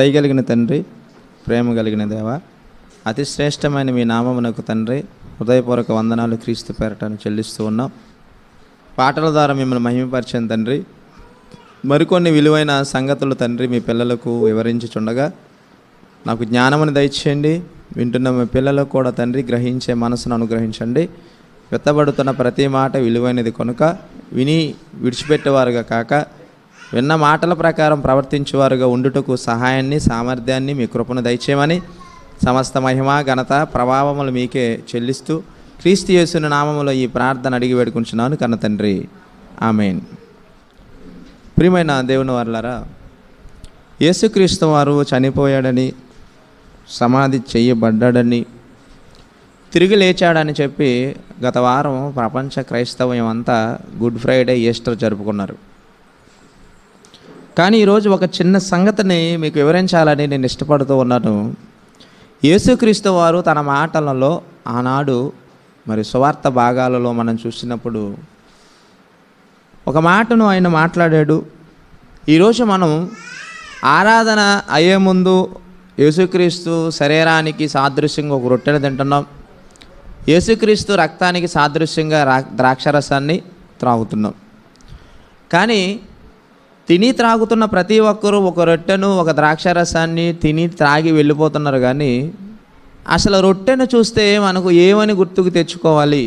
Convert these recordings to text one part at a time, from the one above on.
దయగలిగిన తండ్రి ప్రేమ కలిగిన దేవ అతి శ్రేష్టమైన మీ నామమునకు తండ్రి హృదయపూర్వక వందనాలు క్రీస్తు పేరటను చెల్లిస్తూ ఉన్నాం పాటల ద్వారా మిమ్మల్ని మహిమపరిచిన తండ్రి మరికొన్ని విలువైన సంగతులు తండ్రి మీ పిల్లలకు వివరించుచుండగా నాకు జ్ఞానమును దయచేయండి వింటున్న మీ పిల్లలకు కూడా తండ్రి గ్రహించే మనసును అనుగ్రహించండి వెత్తబడుతున్న ప్రతి మాట విలువైనది కనుక విని విడిచిపెట్టేవారుగా కాక విన్న మాటల ప్రకారం ప్రవర్తించేవారుగా ఉండుటకు సహాయాన్ని సామర్థ్యాన్ని మీ కృపను దయచేయమని సమస్త మహిమ ఘనత ప్రభావములు మీకే చెల్లిస్తూ క్రీస్తు యేసుని నామములో ఈ ప్రార్థన అడిగి వేడుకుంటున్నాను కన్న తండ్రి ఆమెన్ ప్రియమైన దేవుని వర్లరా యేసుక్రీస్తు వారు చనిపోయాడని సమాధి చేయబడ్డాడని తిరిగి లేచాడని చెప్పి గత వారం ప్రపంచ క్రైస్తవ్యం అంతా గుడ్ ఫ్రైడే ఈస్టర్ జరుపుకున్నారు కానీ ఈరోజు ఒక చిన్న సంగతిని మీకు వివరించాలని నేను ఇష్టపడుతూ ఉన్నాను యేసుక్రీస్తు వారు తన మాటలలో ఆనాడు మరి సువార్త భాగాలలో మనం చూసినప్పుడు ఒక మాటను ఆయన మాట్లాడాడు ఈరోజు మనం ఆరాధన అయ్యే ముందు యేసుక్రీస్తు శరీరానికి సాదృశ్యంగా ఒక రొట్టెను తింటున్నాం యేసుక్రీస్తు రక్తానికి సాదృశ్యంగా ద్రాక్షరసాన్ని త్రాగుతున్నాం కానీ తిని త్రాగుతున్న ప్రతి ఒక్కరూ ఒక రొట్టెను ఒక ద్రాక్ష రసాన్ని తిని త్రాగి వెళ్ళిపోతున్నారు కానీ అసలు రొట్టెను చూస్తే మనకు ఏమని గుర్తుకు తెచ్చుకోవాలి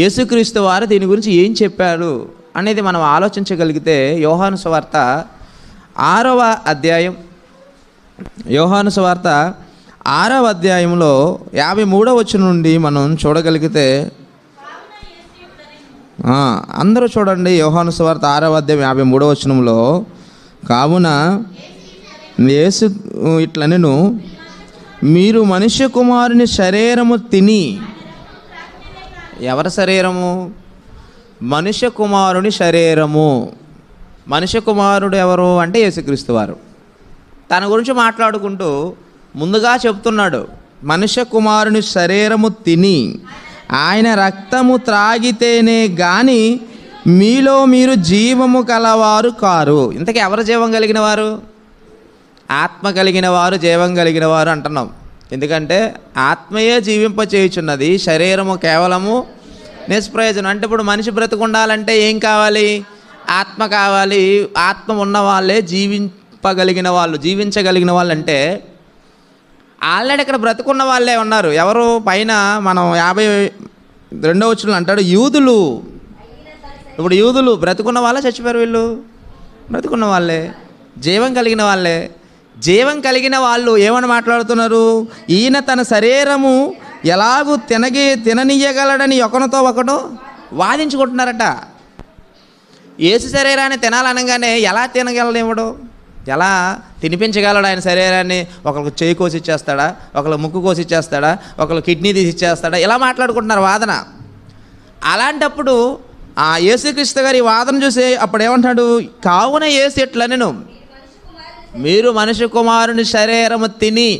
యేసుక్రీస్తు వారు దీని గురించి ఏం చెప్పారు అనేది మనం ఆలోచించగలిగితే యోహాను స్వార్త ఆరవ అధ్యాయం యోహాను స్వార్త ఆరవ అధ్యాయంలో యాభై మూడవ వచ్చి నుండి మనం చూడగలిగితే అందరూ చూడండి యోహాను సువార్త ఆరవ అధ్యాయం యాభై మూడో వచనంలో కావున యేసు ఇట్లా నేను మీరు మనిషి కుమారుని శరీరము తిని ఎవరి శరీరము మనుష్య కుమారుని శరీరము మనుష్య కుమారుడు ఎవరు అంటే యేసుక్రీస్తు వారు తన గురించి మాట్లాడుకుంటూ ముందుగా చెప్తున్నాడు మనుష్య కుమారుని శరీరము తిని ఆయన రక్తము త్రాగితేనే గాని మీలో మీరు జీవము కలవారు కారు ఇంతకీ ఎవరు జీవం కలిగిన వారు ఆత్మ కలిగిన వారు జీవం కలిగిన వారు అంటున్నాం ఎందుకంటే ఆత్మయే జీవింపచేయుచున్నది శరీరము కేవలము నిష్ప్రయోజనం అంటే ఇప్పుడు మనిషి బ్రతుకుండాలంటే ఏం కావాలి ఆత్మ కావాలి ఆత్మ ఉన్న వాళ్ళే జీవింపగలిగిన వాళ్ళు జీవించగలిగిన వాళ్ళు అంటే ఆల్రెడీ ఇక్కడ బ్రతుకున్న వాళ్ళే ఉన్నారు ఎవరు పైన మనం యాభై రెండో వచ్చిన అంటాడు యూదులు ఇప్పుడు యూదులు బ్రతుకున్న వాళ్ళే చచ్చిపోయారు వీళ్ళు బ్రతుకున్న వాళ్ళే జీవం కలిగిన వాళ్ళే జీవం కలిగిన వాళ్ళు ఏమని మాట్లాడుతున్నారు ఈయన తన శరీరము ఎలాగూ తినగి తిననీయగలడని ఒకరితో ఒకడు వాదించుకుంటున్నారట ఏసు శరీరాన్ని తినాలనగానే ఎలా తినగలడు ఎలా తినిపించగలడు ఆయన శరీరాన్ని ఒకరికి చేయి కోసి ఇచ్చేస్తాడా ఒకరు ముక్కు కోసి ఇచ్చేస్తాడా ఒకరు కిడ్నీ తీసి ఇచ్చేస్తాడా ఇలా మాట్లాడుకుంటున్నారు వాదన అలాంటప్పుడు ఆ యేసుక్రీస్తు గారి వాదన చూసి అప్పుడు ఏమంటాడు కావున ఏసి ఇట్లా నేను మీరు మనిషి కుమారుని శరీరము తిని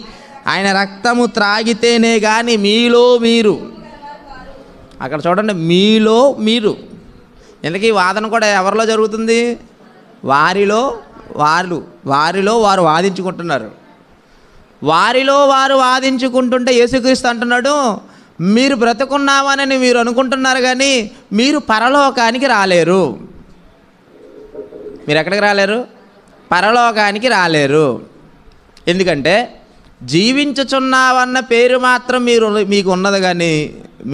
ఆయన రక్తము త్రాగితేనే కానీ మీలో మీరు అక్కడ చూడండి మీలో మీరు ఇంతకీ వాదన కూడా ఎవరిలో జరుగుతుంది వారిలో వారు వారిలో వారు వాదించుకుంటున్నారు వారిలో వారు వాదించుకుంటుంటే యేసుక్రీస్తు అంటున్నాడు మీరు బ్రతుకున్నామని మీరు అనుకుంటున్నారు కానీ మీరు పరలోకానికి రాలేరు మీరు ఎక్కడికి రాలేరు పరలోకానికి రాలేరు ఎందుకంటే జీవించుచున్నావన్న పేరు మాత్రం మీరు మీకు ఉన్నది కానీ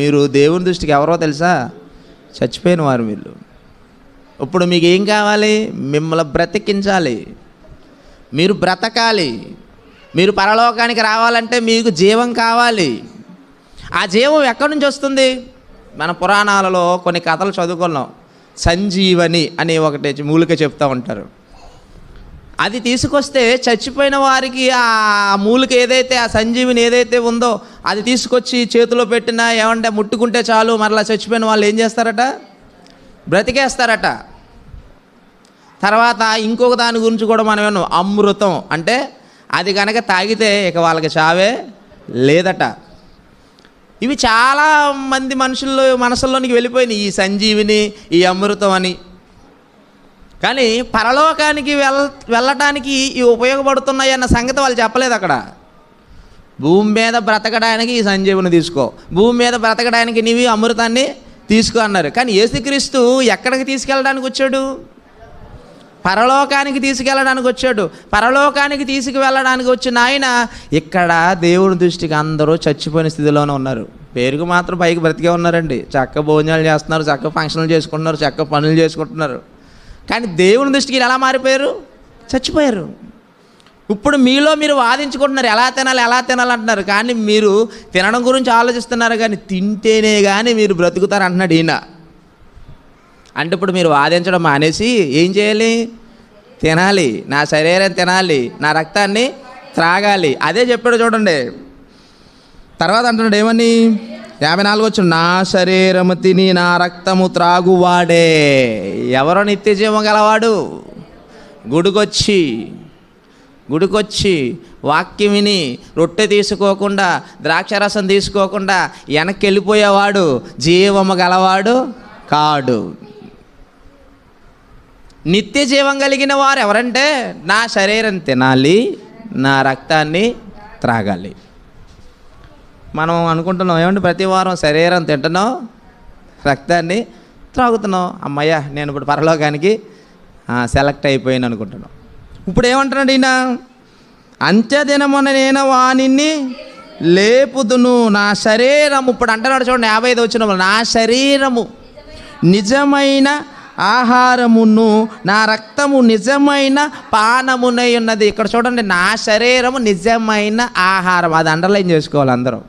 మీరు దేవుని దృష్టికి ఎవరో తెలుసా చచ్చిపోయిన వారు వీళ్ళు ఇప్పుడు మీకు ఏం కావాలి మిమ్మల్ని బ్రతికించాలి మీరు బ్రతకాలి మీరు పరలోకానికి రావాలంటే మీకు జీవం కావాలి ఆ జీవం ఎక్కడి నుంచి వస్తుంది మన పురాణాలలో కొన్ని కథలు చదువుకున్నాం సంజీవని అని ఒకటి మూలిక చెప్తూ ఉంటారు అది తీసుకొస్తే చచ్చిపోయిన వారికి ఆ మూలిక ఏదైతే ఆ సంజీవిని ఏదైతే ఉందో అది తీసుకొచ్చి చేతిలో పెట్టినా ఏమంటే ముట్టుకుంటే చాలు మరలా చచ్చిపోయిన వాళ్ళు ఏం చేస్తారట బ్రతికేస్తారట తర్వాత ఇంకొక దాని గురించి కూడా మనం విన్నాం అమృతం అంటే అది కనుక తాగితే ఇక వాళ్ళకి చావే లేదట ఇవి చాలా మంది మనుషుల్లో మనసుల్లోనికి వెళ్ళిపోయినాయి ఈ సంజీవిని ఈ అమృతం అని కానీ పరలోకానికి వెళ్ వెళ్ళటానికి ఇవి ఉపయోగపడుతున్నాయి అన్న సంగతి వాళ్ళు చెప్పలేదు అక్కడ భూమి మీద బ్రతకడానికి ఈ సంజీవుని తీసుకో భూమి మీద బ్రతకడానికి నీవి అమృతాన్ని తీసుకో అన్నారు కానీ యేసుక్రీస్తు ఎక్కడికి తీసుకెళ్ళడానికి వచ్చాడు పరలోకానికి తీసుకెళ్ళడానికి వచ్చాడు పరలోకానికి తీసుకువెళ్ళడానికి వచ్చిన ఆయన ఇక్కడ దేవుని దృష్టికి అందరూ చచ్చిపోయిన స్థితిలోనే ఉన్నారు పేరుకు మాత్రం పైకి బ్రతికే ఉన్నారండి చక్క భోజనాలు చేస్తున్నారు చక్క ఫంక్షన్లు చేసుకుంటున్నారు చక్క పనులు చేసుకుంటున్నారు కానీ దేవుని దృష్టికి ఎలా మారిపోయారు చచ్చిపోయారు ఇప్పుడు మీలో మీరు వాదించుకుంటున్నారు ఎలా తినాలి ఎలా తినాలి అంటున్నారు కానీ మీరు తినడం గురించి ఆలోచిస్తున్నారు కానీ తింటేనే కానీ మీరు బ్రతుకుతారు అంటున్నాడు ఈయన అంటే ఇప్పుడు మీరు వాదించడం మానేసి ఏం చేయాలి తినాలి నా శరీరం తినాలి నా రక్తాన్ని త్రాగాలి అదే చెప్పాడు చూడండి తర్వాత అంటున్నాడు ఏమని యాభై నాలుగు వచ్చి నా శరీరము తిని నా రక్తము త్రాగువాడే ఎవరో నిత్య జీవం గలవాడు గుడికొచ్చి గుడికొచ్చి వాక్యం విని రొట్టె తీసుకోకుండా ద్రాక్షరసం తీసుకోకుండా వెనక్కి వెళ్ళిపోయేవాడు జీవము గలవాడు కాడు నిత్య జీవం కలిగిన వారు ఎవరంటే నా శరీరం తినాలి నా రక్తాన్ని త్రాగాలి మనం అనుకుంటున్నాం ఏమంటే ప్రతి వారం శరీరం తింటున్నాం రక్తాన్ని త్రాగుతున్నాం అమ్మయ్యా నేను ఇప్పుడు పరలోకానికి సెలెక్ట్ అయిపోయాను అనుకుంటున్నాం ఇప్పుడు ఏమంటున్నాడు ఈయన అంత్యదినమున నేను వాణిని లేపుదును నా శరీరము ఇప్పుడు అంటున్నాడు చూడండి యాభై ఐదు వచ్చిన నా శరీరము నిజమైన ఆహారమును నా రక్తము నిజమైన పానమునై ఉన్నది ఇక్కడ చూడండి నా శరీరము నిజమైన ఆహారం అది అండర్లైన్ చేసుకోవాలి అందరూ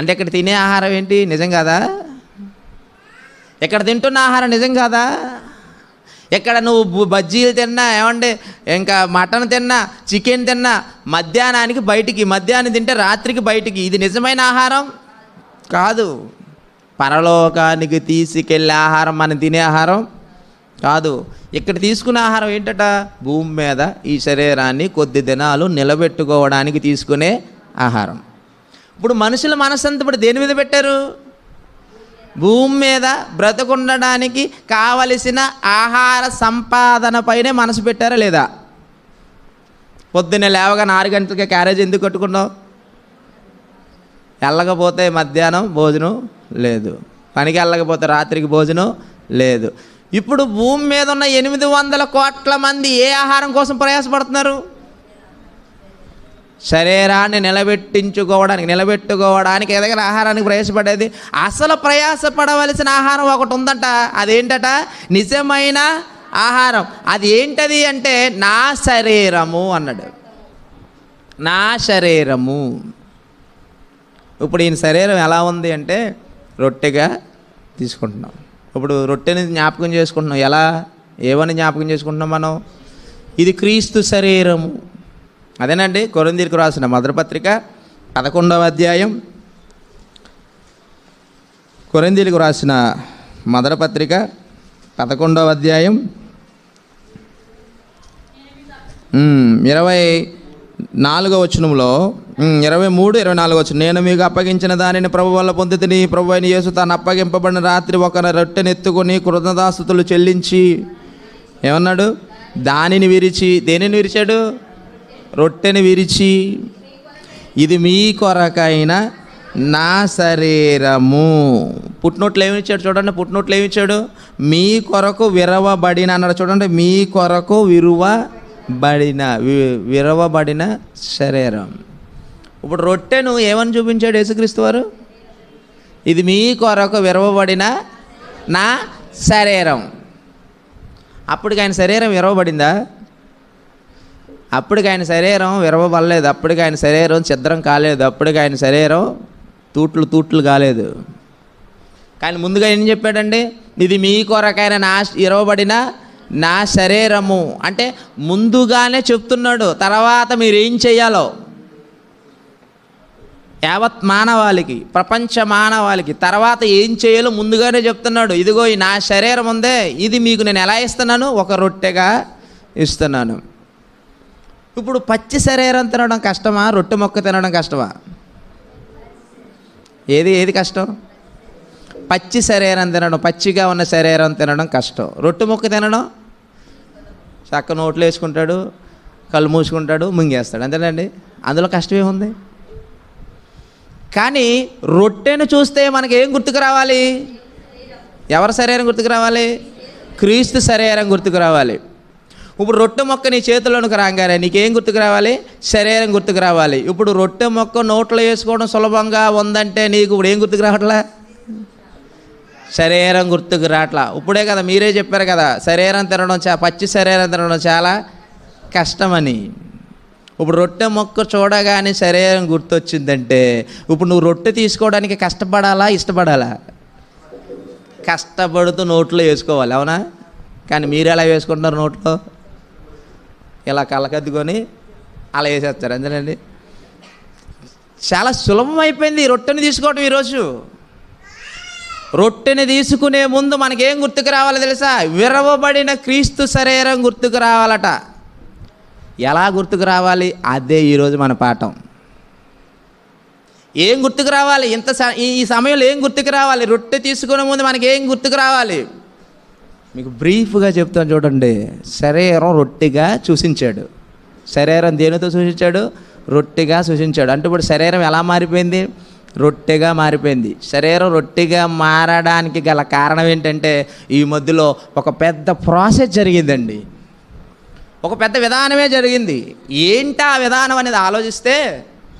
అంటే ఇక్కడ తినే ఆహారం ఏంటి నిజం కాదా ఇక్కడ తింటున్న ఆహారం నిజం కాదా ఇక్కడ నువ్వు బజ్జీలు తిన్నా ఏమండి ఇంకా మటన్ తిన్నా చికెన్ తిన్నా మధ్యాహ్నానికి బయటికి మధ్యాహ్నం తింటే రాత్రికి బయటికి ఇది నిజమైన ఆహారం కాదు పరలోకానికి తీసుకెళ్ళే ఆహారం మనం తినే ఆహారం కాదు ఇక్కడ తీసుకున్న ఆహారం ఏంటట భూమి మీద ఈ శరీరాన్ని కొద్ది దినాలు నిలబెట్టుకోవడానికి తీసుకునే ఆహారం ఇప్పుడు మనుషుల మనసంతా ఇప్పుడు దేని మీద పెట్టారు భూమి మీద బ్రతకుండడానికి కావలసిన ఆహార సంపాదన పైనే మనసు పెట్టారా లేదా పొద్దున్నే లేవగానే ఆరు గంటలకి క్యారేజ్ ఎందుకు కట్టుకున్నావు వెళ్ళకపోతే మధ్యాహ్నం భోజనం లేదు పనికి వెళ్ళకపోతే రాత్రికి భోజనం లేదు ఇప్పుడు భూమి మీద ఉన్న ఎనిమిది వందల కోట్ల మంది ఏ ఆహారం కోసం ప్రయాసపడుతున్నారు శరీరాన్ని నిలబెట్టించుకోవడానికి నిలబెట్టుకోవడానికి ఏదైనా ఆహారానికి ప్రయాసపడేది అసలు ప్రయాసపడవలసిన ఆహారం ఒకటి ఉందంట అదేంటట నిజమైన ఆహారం అది ఏంటది అంటే నా శరీరము అన్నాడు నా శరీరము ఇప్పుడు ఈయన శరీరం ఎలా ఉంది అంటే రొట్టెగా తీసుకుంటున్నాం ఇప్పుడు రొట్టెని జ్ఞాపకం చేసుకుంటున్నాం ఎలా ఏమని జ్ఞాపకం చేసుకుంటున్నాం మనం ఇది క్రీస్తు శరీరము అదేనండి కొరందీరికి రాసిన మధురపత్రిక పదకొండవ అధ్యాయం కొరందీలకు రాసిన మధురపత్రిక పదకొండవ అధ్యాయం ఇరవై నాలుగో వచనంలో ఇరవై మూడు ఇరవై నాలుగు వచ్చిన నేను మీకు అప్పగించిన దానిని ప్రభు వల్ల పొందితిని ప్రభు అని యేసు తాను అప్పగింపబడిన రాత్రి ఒక రొట్టెనెత్తుకొని కృతదాస్తుతులు చెల్లించి ఏమన్నాడు దానిని విరిచి దేనిని విరిచాడు రొట్టెని విరిచి ఇది మీ కొరకైన నా శరీరము పుట్టినోట్లు ఏమిచ్చాడు చూడండి పుట్టినోట్లు ఏమిచ్చాడు మీ కొరకు విరవబడిన అన్నాడు చూడండి మీ కొరకు విరువబడిన విరవబడిన శరీరం ఇప్పుడు రొట్టెను ఏమని చూపించాడు యేసుక్రీస్తు వారు ఇది మీ కొరకు విరవబడిన నా శరీరం అప్పటికి ఆయన శరీరం విరవబడిందా అప్పటికి ఆయన శరీరం విరవబడలేదు అప్పటికి ఆయన శరీరం చిద్రం కాలేదు అప్పటికి ఆయన శరీరం తూట్లు తూట్లు కాలేదు కానీ ముందుగా ఏం చెప్పాడండి ఇది మీ కొరకైన నా ఇరవబడిన నా శరీరము అంటే ముందుగానే చెప్తున్నాడు తర్వాత మీరేం చేయాలో యావత్ మానవాళికి ప్రపంచ మానవాళికి తర్వాత ఏం చేయాలో ముందుగానే చెప్తున్నాడు ఇదిగో ఈ నా శరీరం ఉందే ఇది మీకు నేను ఎలా ఇస్తున్నాను ఒక రొట్టెగా ఇస్తున్నాను ఇప్పుడు పచ్చి శరీరం తినడం కష్టమా రొట్టె మొక్క తినడం కష్టమా ఏది ఏది కష్టం పచ్చి శరీరం తినడం పచ్చిగా ఉన్న శరీరం తినడం కష్టం రొట్టె మొక్క తినడం చక్క నోట్లు వేసుకుంటాడు కళ్ళు మూసుకుంటాడు ముంగేస్తాడు అంతేనండి అందులో కష్టమేముంది కానీ రొట్టెను చూస్తే మనకి ఏం గుర్తుకు రావాలి ఎవరి శరీరం గుర్తుకు రావాలి క్రీస్తు శరీరం గుర్తుకు రావాలి ఇప్పుడు రొట్టె మొక్క నీ చేతిలోనికి రాగానే నీకేం గుర్తుకు రావాలి శరీరం గుర్తుకు రావాలి ఇప్పుడు రొట్టె మొక్క నోట్లో వేసుకోవడం సులభంగా ఉందంటే నీకు ఇప్పుడు ఏం గుర్తుకు రావట్లా శరీరం గుర్తుకు రావట్లా ఇప్పుడే కదా మీరే చెప్పారు కదా శరీరం తినడం చా పచ్చి శరీరం తినడం చాలా కష్టమని ఇప్పుడు రొట్టె మొక్క చూడగానే శరీరం గుర్తొచ్చిందంటే ఇప్పుడు నువ్వు రొట్టె తీసుకోవడానికి కష్టపడాలా ఇష్టపడాలా కష్టపడుతూ నోట్లో వేసుకోవాలి అవునా కానీ మీరు ఎలా వేసుకుంటున్నారు నోట్లో ఇలా కళ్ళకద్దుకొని అలా వేసేస్తారు అంతేనండి చాలా సులభం అయిపోయింది రొట్టెని తీసుకోవటం ఈరోజు రొట్టెని తీసుకునే ముందు మనకేం గుర్తుకు రావాలో తెలుసా విరవబడిన క్రీస్తు శరీరం గుర్తుకు రావాలట ఎలా గుర్తుకు రావాలి అదే ఈరోజు మన పాఠం ఏం గుర్తుకు రావాలి ఇంత ఈ సమయంలో ఏం గుర్తుకు రావాలి రొట్టె తీసుకునే ముందు మనకి గుర్తుకు రావాలి మీకు బ్రీఫ్గా చెప్తాను చూడండి శరీరం రొట్టిగా చూసించాడు శరీరం దేనితో సూచించాడు రొట్టెగా సూచించాడు అంటే ఇప్పుడు శరీరం ఎలా మారిపోయింది రొట్టెగా మారిపోయింది శరీరం రొట్టెగా మారడానికి గల కారణం ఏంటంటే ఈ మధ్యలో ఒక పెద్ద ప్రాసెస్ జరిగిందండి ఒక పెద్ద విధానమే జరిగింది ఏంటి ఆ విధానం అనేది ఆలోచిస్తే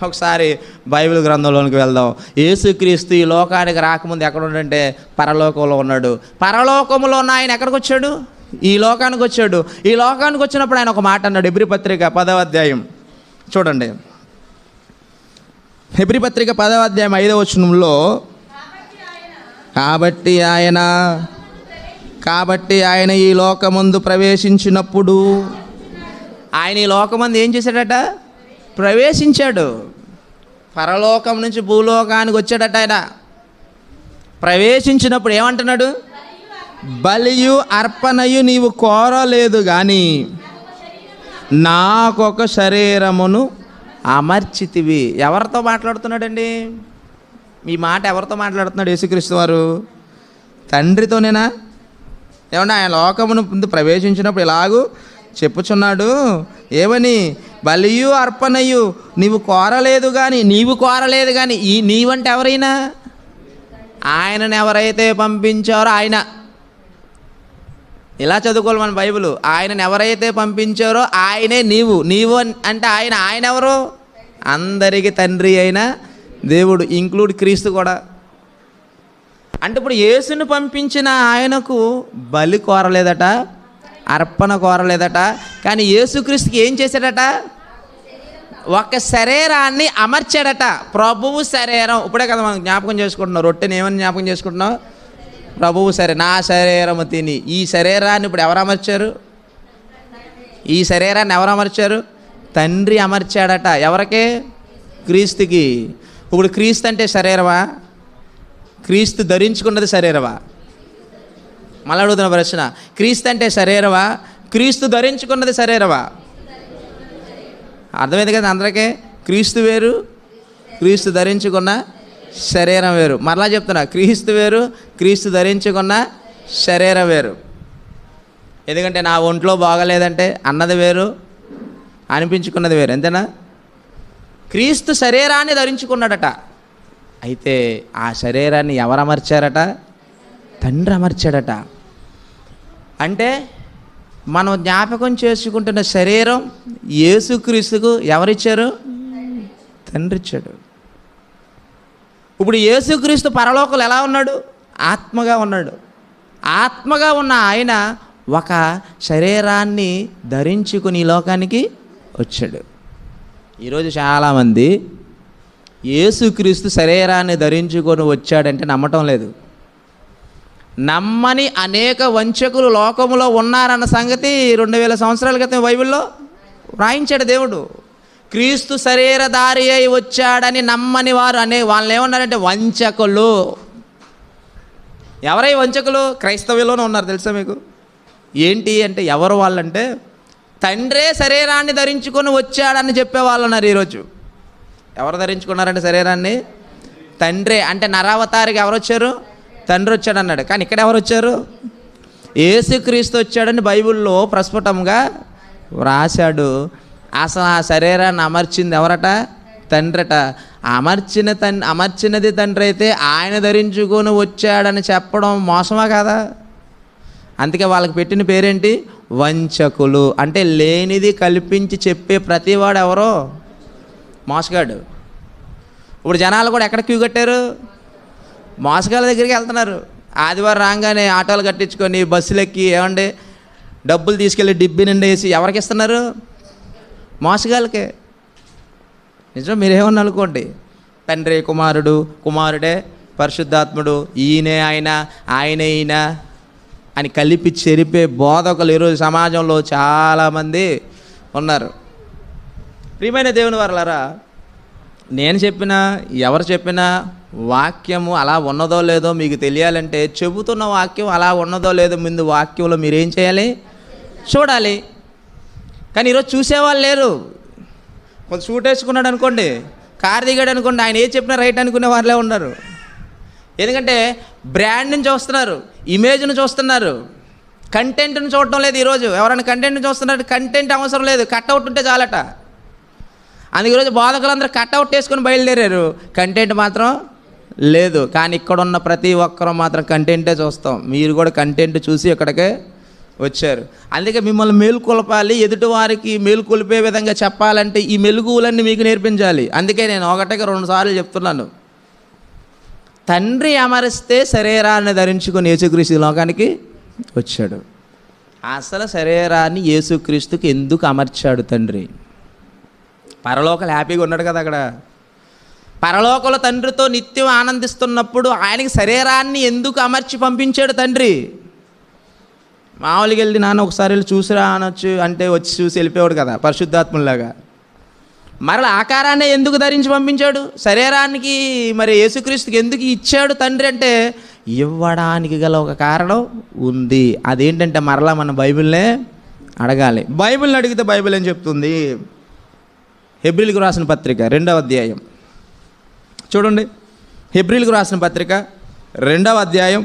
ఒకసారి బైబిల్ గ్రంథంలోనికి వెళ్దాం యేసుక్రీస్తు ఈ లోకానికి రాకముందు ఎక్కడ ఉండంటే పరలోకంలో ఉన్నాడు పరలోకంలో ఉన్న ఆయన ఎక్కడికి వచ్చాడు ఈ లోకానికి వచ్చాడు ఈ లోకానికి వచ్చినప్పుడు ఆయన ఒక మాట అన్నాడు ఎబ్రి పత్రిక పదవ అధ్యాయం చూడండి ఎబ్రి పత్రిక పదవ అధ్యాయం ఐదవ వచనంలో కాబట్టి ఆయన కాబట్టి ఆయన ఈ లోకముందు ప్రవేశించినప్పుడు ఆయన ఈ లోకమందు ఏం చేశాడట ప్రవేశించాడు పరలోకం నుంచి భూలోకానికి వచ్చాడట ఆయన ప్రవేశించినప్పుడు ఏమంటున్నాడు బలియు అర్పణయు నీవు కోరలేదు కానీ నాకొక శరీరమును అమర్చితివి ఎవరితో మాట్లాడుతున్నాడండి మీ మాట ఎవరితో మాట్లాడుతున్నాడు యేసుక్రీస్తు వారు తండ్రితోనేనా ఏమన్నా ఆయన లోకమును ప్రవేశించినప్పుడు ఇలాగూ చెప్పుచున్నాడు ఏమని బలియు అర్పణయు నీవు కోరలేదు కానీ నీవు కోరలేదు కానీ ఈ నీవంటే ఎవరైనా ఆయనను ఎవరైతే పంపించారో ఆయన ఇలా చదువుకోవాలి మన బైబిల్ ఆయనను ఎవరైతే పంపించారో ఆయనే నీవు నీవు అంటే ఆయన ఆయన ఎవరు అందరికీ తండ్రి అయిన దేవుడు ఇంక్లూడ్ క్రీస్తు కూడా అంటే ఇప్పుడు యేసును పంపించిన ఆయనకు బలి కోరలేదట అర్పణ కోరలేదట కానీ యేసుక్రీస్తుకి ఏం చేశాడట ఒక శరీరాన్ని అమర్చాడట ప్రభువు శరీరం ఇప్పుడే కదా మనం జ్ఞాపకం చేసుకుంటున్నాం రొట్టెని ఏమని జ్ఞాపకం చేసుకుంటున్నాం ప్రభువు సరే నా శరీరము తిని ఈ శరీరాన్ని ఇప్పుడు ఎవరు అమర్చారు ఈ శరీరాన్ని ఎవరు అమర్చారు తండ్రి అమర్చాడట ఎవరికి క్రీస్తుకి ఇప్పుడు క్రీస్తు అంటే శరీరమా క్రీస్తు ధరించుకున్నది శరీరమా మళ్ళీ అడుగుతున్న ప్రశ్న క్రీస్తు అంటే శరీరవా క్రీస్తు ధరించుకున్నది శరీరవా అర్థమైంది కదా అందరికీ క్రీస్తు వేరు క్రీస్తు ధరించుకున్న శరీరం వేరు మరలా చెప్తున్నా క్రీస్తు వేరు క్రీస్తు ధరించుకున్న శరీరం వేరు ఎందుకంటే నా ఒంట్లో బాగలేదంటే అన్నది వేరు అనిపించుకున్నది వేరు ఎంతేనా క్రీస్తు శరీరాన్ని ధరించుకున్నాడట అయితే ఆ శరీరాన్ని ఎవరు అమర్చారట తండ్రి అమర్చాడట అంటే మనం జ్ఞాపకం చేసుకుంటున్న శరీరం ఏసుక్రీస్తుకు ఎవరిచ్చారు తండ్రి ఇచ్చాడు ఇప్పుడు ఏసుక్రీస్తు పరలోకలు ఎలా ఉన్నాడు ఆత్మగా ఉన్నాడు ఆత్మగా ఉన్న ఆయన ఒక శరీరాన్ని ధరించుకుని ఈ లోకానికి వచ్చాడు ఈరోజు చాలామంది ఏసుక్రీస్తు శరీరాన్ని ధరించుకొని వచ్చాడంటే నమ్మటం లేదు నమ్మని అనేక వంచకులు లోకములో ఉన్నారన్న సంగతి రెండు వేల సంవత్సరాల క్రితం బైబిల్లో వ్రాయించాడు దేవుడు క్రీస్తు శరీరధారి అయి వచ్చాడని నమ్మని వారు అనే వాళ్ళు ఏమన్నారంటే వంచకులు ఎవరై వంచకులు క్రైస్తవ్యంలోనే ఉన్నారు తెలుసా మీకు ఏంటి అంటే ఎవరు వాళ్ళంటే తండ్రే శరీరాన్ని ధరించుకొని వచ్చాడని చెప్పేవాళ్ళు ఉన్నారు ఈరోజు ఎవరు ధరించుకున్నారంటే శరీరాన్ని తండ్రే అంటే నరావతారికి ఎవరు వచ్చారు తండ్రి వచ్చాడు అన్నాడు కానీ ఇక్కడ ఎవరు వచ్చారు ఏసుక్రీస్తు వచ్చాడని బైబిల్లో ప్రస్ఫుటంగా వ్రాశాడు అసలు ఆ శరీరాన్ని అమర్చింది ఎవరట తండ్రట అమర్చిన తన్ అమర్చినది తండ్రి అయితే ఆయన ధరించుకొని వచ్చాడని చెప్పడం మోసమా కాదా అందుకే వాళ్ళకి పెట్టిన పేరేంటి వంచకులు అంటే లేనిది కల్పించి చెప్పే ప్రతివాడు ఎవరో మోసగాడు ఇప్పుడు జనాలు కూడా ఎక్కడ క్యూ కట్టారు మోసగాళ్ళ దగ్గరికి వెళ్తున్నారు ఆదివారం రాగానే ఆటోలు కట్టించుకొని బస్సులు ఎక్కి ఏమండి డబ్బులు తీసుకెళ్ళి డిబ్బి నిండి వేసి ఎవరికి ఇస్తున్నారు మోసగాళ్ళకే నిజం మీరేమన్నా అనుకోండి తండ్రి కుమారుడు కుమారుడే పరిశుద్ధాత్ముడు ఈయనే ఆయన ఆయనే ఈయన అని కలిపి చెరిపే బోధకులు ఈరోజు సమాజంలో చాలామంది ఉన్నారు ప్రియమైన దేవుని వారలారా నేను చెప్పినా ఎవరు చెప్పినా వాక్యము అలా ఉన్నదో లేదో మీకు తెలియాలంటే చెబుతున్న వాక్యం అలా ఉన్నదో లేదో ముందు వాక్యంలో మీరేం చేయాలి చూడాలి కానీ ఈరోజు చూసేవాళ్ళు లేరు కొంచెం షూట్ వేసుకున్నాడు అనుకోండి కార్ దిగాడు అనుకోండి ఆయన ఏ చెప్పినా రైట్ అనుకునే వాళ్ళే ఉన్నారు ఎందుకంటే బ్రాండ్ని చూస్తున్నారు ఇమేజ్ని చూస్తున్నారు కంటెంట్ని చూడటం లేదు ఈరోజు ఎవరైనా కంటెంట్ని చూస్తున్నారు కంటెంట్ అవసరం లేదు కట్అవుట్ ఉంటే చాలట అందుకే ఈరోజు బోధకులందరూ కట్అవుట్ వేసుకొని బయలుదేరారు కంటెంట్ మాత్రం లేదు కానీ ఇక్కడ ఉన్న ప్రతి ఒక్కరూ మాత్రం కంటెంటే చూస్తాం మీరు కూడా కంటెంట్ చూసి ఇక్కడికే వచ్చారు అందుకే మిమ్మల్ని మేలుకొలపాలి ఎదుటివారికి మేలుకొలిపే విధంగా చెప్పాలంటే ఈ మెలుగులన్నీ మీకు నేర్పించాలి అందుకే నేను ఒకటికి రెండు సార్లు చెప్తున్నాను తండ్రి అమరిస్తే శరీరాన్ని ధరించుకుని యేసుక్రీస్తు లోకానికి వచ్చాడు అసలు శరీరాన్ని యేసుక్రీస్తుకి ఎందుకు అమర్చాడు తండ్రి పరలోకలు హ్యాపీగా ఉన్నాడు కదా అక్కడ పరలోకల తండ్రితో నిత్యం ఆనందిస్తున్నప్పుడు ఆయనకి శరీరాన్ని ఎందుకు అమర్చి పంపించాడు తండ్రి మామూలుగా వెళ్ళి నాన్న ఒకసారి వెళ్ళి చూసిరా అనొచ్చు అంటే వచ్చి చూసి వెళ్ళిపోయాడు కదా పరిశుద్ధాత్మలాగా మరల ఆకారాన్ని ఎందుకు ధరించి పంపించాడు శరీరానికి మరి యేసుక్రీస్తుకి ఎందుకు ఇచ్చాడు తండ్రి అంటే ఇవ్వడానికి గల ఒక కారణం ఉంది అదేంటంటే మరలా మన బైబిల్నే అడగాలి బైబిల్ని అడిగితే బైబిల్ ఏం చెప్తుంది హెబ్రిల్కి రాసిన పత్రిక రెండవ అధ్యాయం చూడండి హిబ్రిల్కు రాసిన పత్రిక రెండవ అధ్యాయం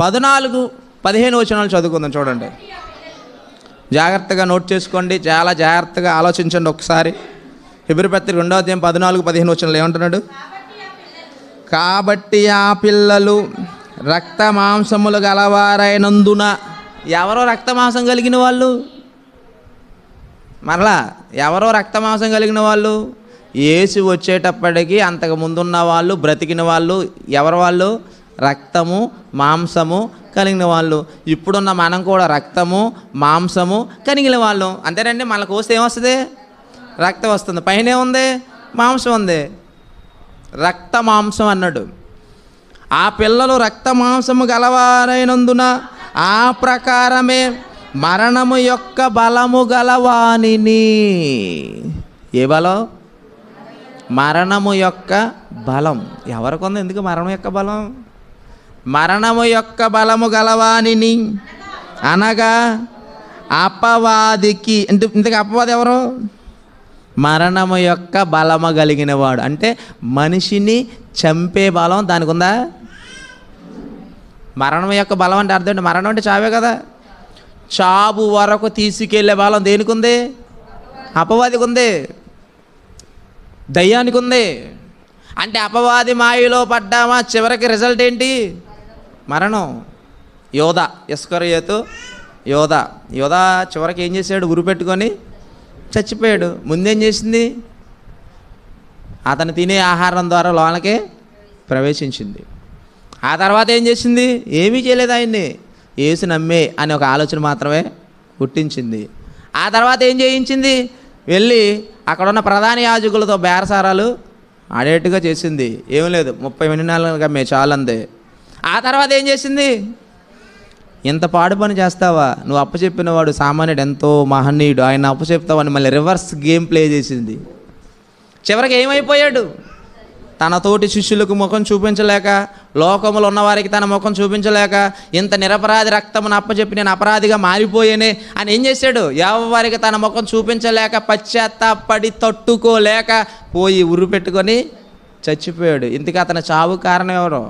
పద్నాలుగు పదిహేను వచనాలు చదువుకుందాం చూడండి జాగ్రత్తగా నోట్ చేసుకోండి చాలా జాగ్రత్తగా ఆలోచించండి ఒకసారి హిబ్రి పత్రిక రెండవ అధ్యాయం పద్నాలుగు పదిహేను వచనాలు ఏమంటున్నాడు కాబట్టి ఆ పిల్లలు రక్త మాంసములు గలవారైనందున ఎవరో రక్త మాంసం కలిగిన వాళ్ళు మరలా ఎవరో రక్త మాంసం కలిగిన వాళ్ళు యేసు వచ్చేటప్పటికి అంతకు ముందున్న వాళ్ళు బ్రతికిన వాళ్ళు ఎవరి వాళ్ళు రక్తము మాంసము కలిగిన వాళ్ళు ఇప్పుడున్న మనం కూడా రక్తము మాంసము కలిగిన వాళ్ళు అంతేనండి మనకు కోస్తే ఏమొస్తుంది రక్తం వస్తుంది పైన ఉంది మాంసం ఉంది రక్త మాంసం అన్నాడు ఆ పిల్లలు రక్త మాంసము గలవారైనందున ఆ ప్రకారమే మరణము యొక్క బలము గలవాణిని ఏ బలం మరణము యొక్క బలం ఎవరికి ఉంది ఎందుకు మరణం యొక్క బలం మరణము యొక్క బలము గలవాని అనగా అపవాదికి అంటే ఇంతకు అపవాది ఎవరు మరణము యొక్క బలము కలిగిన వాడు అంటే మనిషిని చంపే బలం దానికి ఉందా మరణం యొక్క బలం అంటే అర్థం ఏంటి మరణం అంటే చావే కదా చావు వరకు తీసుకెళ్లే బలం దేనికి ఉంది అపవాదికి ఉంది దయ్యానికి ఉంది అంటే అపవాది మాయలో పడ్డామా చివరికి రిజల్ట్ ఏంటి మరణం యోధ యోతు యోధ యోధ చివరికి ఏం చేశాడు గురి పెట్టుకొని చచ్చిపోయాడు ముందేం చేసింది అతను తినే ఆహారం ద్వారా లోనకే ప్రవేశించింది ఆ తర్వాత ఏం చేసింది ఏమీ చేయలేదు ఆయన్ని వేసి నమ్మే అనే ఒక ఆలోచన మాత్రమే పుట్టించింది ఆ తర్వాత ఏం చేయించింది వెళ్ళి అక్కడ ఉన్న ప్రధాన యాజకులతో బేరసారాలు ఆడేట్టుగా చేసింది ఏం లేదు ముప్పై మినినాలుగా మేము చాలందే ఆ తర్వాత ఏం చేసింది ఇంత పాడు పని చేస్తావా నువ్వు అప్పచెప్పిన వాడు సామాన్యుడు ఎంతో మహనీయుడు ఆయన అప్పచెప్తావని మళ్ళీ రివర్స్ గేమ్ ప్లే చేసింది చివరికి ఏమైపోయాడు తనతోటి శిష్యులకు ముఖం చూపించలేక లోకములు ఉన్నవారికి తన ముఖం చూపించలేక ఇంత నిరపరాధి రక్తమును అప్పచెప్పి నేను అపరాధిగా మారిపోయేనే అని ఏం చేశాడు ఎవరికి తన ముఖం చూపించలేక పశ్చాత్తాపడి తట్టుకోలేక పోయి ఉరు పెట్టుకొని చచ్చిపోయాడు ఇంతకీ అతని చావు కారణం ఎవరు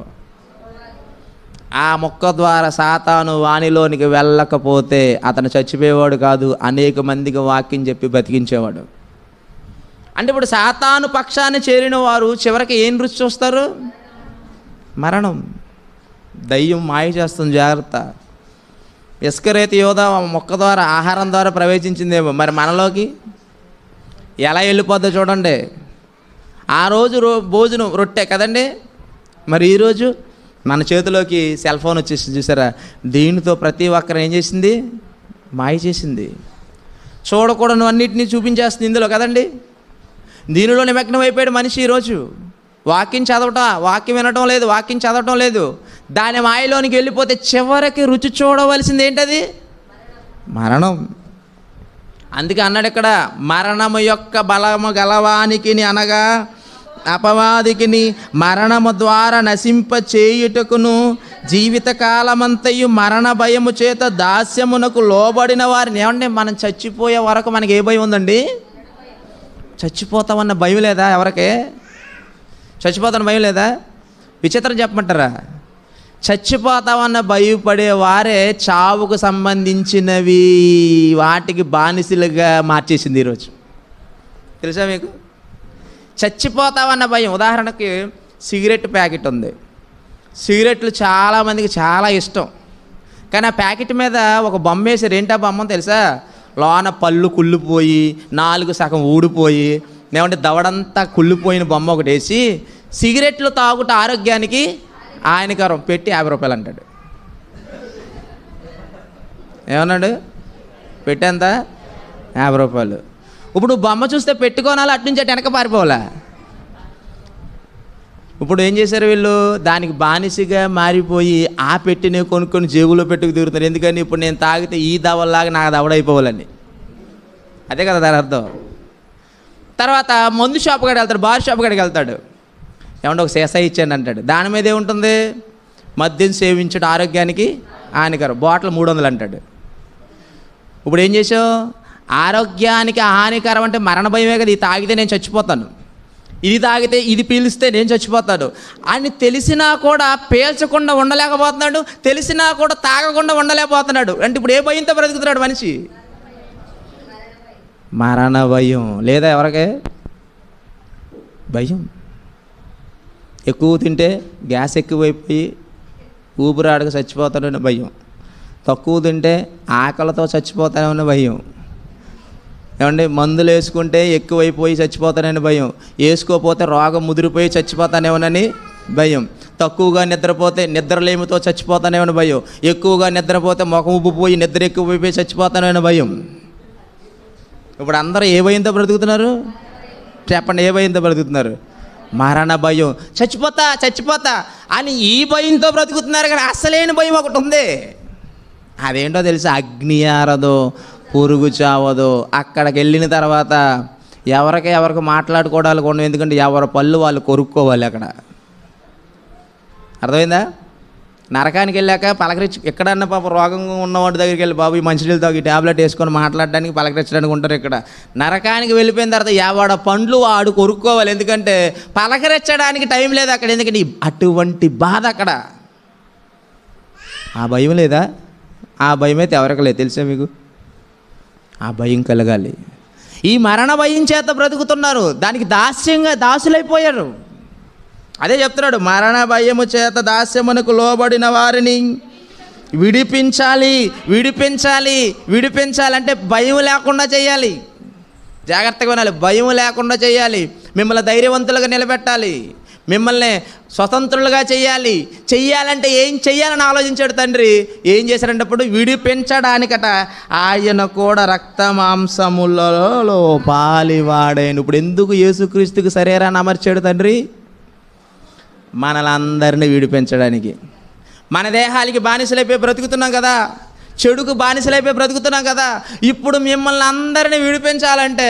ఆ మొక్క ద్వారా సాతాను వాణిలోనికి వెళ్ళకపోతే అతను చచ్చిపోయేవాడు కాదు అనేక మందికి వాక్యం చెప్పి బతికించేవాడు అంటే ఇప్పుడు సాతాను పక్షాన్ని చేరిన వారు చివరికి ఏం రుచి చూస్తారు మరణం దయ్యం మాయ చేస్తుంది జాగ్రత్త ఇసుకరేతి యోధ మొక్క ద్వారా ఆహారం ద్వారా ప్రవేశించిందేమో మరి మనలోకి ఎలా వెళ్ళిపోద్దో చూడండి ఆ రోజు రో భోజనం రొట్టె కదండి మరి ఈరోజు మన చేతిలోకి సెల్ ఫోన్ వచ్చేసింది చూసారా దీనితో ప్రతి ఒక్కరు ఏం చేసింది మాయ చేసింది అన్నిటినీ చూపించేస్తుంది ఇందులో కదండి దీనిలో నిమగ్నమైపోయాడు మనిషి ఈరోజు వాక్యం చదవటం వాక్యం వినటం లేదు వాక్యం చదవటం లేదు దాని మాయలోనికి వెళ్ళిపోతే చివరికి రుచి చూడవలసింది ఏంటది మరణం అందుకే అన్నాడు ఇక్కడ మరణము యొక్క బలము గలవానికి అనగా అపవాదికిని మరణము ద్వారా నశింప చేయుటకును జీవితకాలమంతయు మరణ భయము చేత దాస్యమునకు లోబడిన వారిని ఏమండి మనం చచ్చిపోయే వరకు మనకి ఏ భయం ఉందండి చచ్చిపోతామన్న భయం లేదా ఎవరికి చచ్చిపోతాను భయం లేదా విచిత్రం చెప్పమంటారా చచ్చిపోతామన్న భయపడే వారే చావుకు సంబంధించినవి వాటికి బానిసలుగా మార్చేసింది ఈరోజు తెలుసా మీకు చచ్చిపోతామన్న భయం ఉదాహరణకి సిగరెట్ ప్యాకెట్ ఉంది సిగరెట్లు చాలామందికి చాలా ఇష్టం కానీ ఆ ప్యాకెట్ మీద ఒక బొమ్మ వేసారు ఏంటా బొమ్మ తెలుసా లోన పళ్ళు కుళ్ళిపోయి నాలుగు సగం ఊడిపోయి లేదంటే దవడంతా కుళ్ళిపోయిన బొమ్మ ఒకటి వేసి సిగరెట్లు తాగుట ఆరోగ్యానికి ఆయనకరం పెట్టి యాభై రూపాయలు అంటాడు ఏమన్నాడు పెట్టేంత యాభై రూపాయలు ఇప్పుడు బొమ్మ చూస్తే పెట్టుకోనాలి అటు నుంచి అటు వెనక పారిపోవాలా ఇప్పుడు ఏం చేశారు వీళ్ళు దానికి బానిసగా మారిపోయి ఆ పెట్టిన కొనుక్కొని జేబులో పెట్టుకు తిరుగుతారు ఎందుకని ఇప్పుడు నేను తాగితే ఈ దవల్లాగా నాకు దవడైపోవాలని అదే కదా దాని అర్థం తర్వాత మందు షాప్ కాడికి వెళ్తాడు బార్ షాప్ కాడికి వెళ్తాడు ఏమంటే ఒక సేస ఇచ్చాను అంటాడు దాని మీద ఏముంటుంది మద్యం సేవించడం ఆరోగ్యానికి హానికరం బాటిల్ మూడు వందలు అంటాడు ఇప్పుడు ఏం చేసావు ఆరోగ్యానికి హానికరం అంటే మరణ భయమే కదా ఈ తాగితే నేను చచ్చిపోతాను ఇది తాగితే ఇది పీలిస్తే నేను చచ్చిపోతాడు అని తెలిసినా కూడా పీల్చకుండా ఉండలేకపోతున్నాడు తెలిసినా కూడా తాగకుండా ఉండలేకపోతున్నాడు అంటే ఇప్పుడు ఏ భయంతో బ్రతుకుతున్నాడు మనిషి మరణ భయం లేదా ఎవరికే భయం ఎక్కువ తింటే గ్యాస్ ఎక్కువైపోయి ఊపిరాడక అనే భయం తక్కువ తింటే ఆకలితో చచ్చిపోతాడని భయం ఏమంటే మందులు వేసుకుంటే ఎక్కువైపోయి చచ్చిపోతానని భయం వేసుకోపోతే రోగం ముదిరిపోయి చచ్చిపోతానేమోనని భయం తక్కువగా నిద్రపోతే నిద్రలేమితో చచ్చిపోతానేమని భయం ఎక్కువగా నిద్రపోతే ముఖం ఉబ్బిపోయి నిద్ర ఎక్కువైపోయి చచ్చిపోతానని భయం ఇప్పుడు అందరూ ఏ భయంతో బ్రతుకుతున్నారు చెప్పండి ఏ భయంతో బ్రతుకుతున్నారు మరణ భయం చచ్చిపోతా చచ్చిపోతా అని ఈ భయంతో బ్రతుకుతున్నారు కానీ అసలేని భయం ఒకటి ఉంది అదేంటో తెలుసు అగ్ని ఆరదో పురుగు చావదు అక్కడికి వెళ్ళిన తర్వాత ఎవరికి ఎవరికి మాట్లాడుకోవడాలు ఉండవు ఎందుకంటే ఎవరి పళ్ళు వాళ్ళు కొరుక్కోవాలి అక్కడ అర్థమైందా నరకానికి వెళ్ళాక పలకరించి ఎక్కడన్నా పాప రోగంగా ఉన్నవాడి దగ్గరికి వెళ్ళి బాబు ఈ మంచినీళ్ళు తాగి ఈ ట్యాబ్లెట్ వేసుకొని మాట్లాడడానికి పలకరించడానికి ఉంటారు ఇక్కడ నరకానికి వెళ్ళిపోయిన తర్వాత ఎవడ పండ్లు వాడు కొరుక్కోవాలి ఎందుకంటే పలకరించడానికి టైం లేదు అక్కడ ఎందుకంటే అటువంటి బాధ అక్కడ ఆ భయం లేదా ఆ భయం అయితే ఎవరికి లేదు తెలుసా మీకు ఆ భయం కలగాలి ఈ మరణ భయం చేత బ్రతుకుతున్నారు దానికి దాస్యంగా దాసులైపోయారు అదే చెప్తున్నాడు మరణ భయము చేత దాస్యమునకు లోబడిన వారిని విడిపించాలి విడిపించాలి విడిపించాలంటే భయం లేకుండా చేయాలి జాగ్రత్తగా వినాలి భయం లేకుండా చేయాలి మిమ్మల్ని ధైర్యవంతులుగా నిలబెట్టాలి మిమ్మల్ని స్వతంత్రులుగా చేయాలి చెయ్యాలంటే ఏం చెయ్యాలని ఆలోచించాడు తండ్రి ఏం చేశాడంటప్పుడు విడిపించడానికట ఆయన కూడా రక్త మాంసములలో పాలివాడైన ఇప్పుడు ఎందుకు యేసుక్రీస్తుకి సరేరా అమర్చాడు తండ్రి మనలందరినీ విడిపించడానికి మన దేహాలకి బానిసలైపోయి బ్రతుకుతున్నాం కదా చెడుకు బానిసలైపోయి బ్రతుకుతున్నాం కదా ఇప్పుడు మిమ్మల్ని అందరినీ విడిపించాలంటే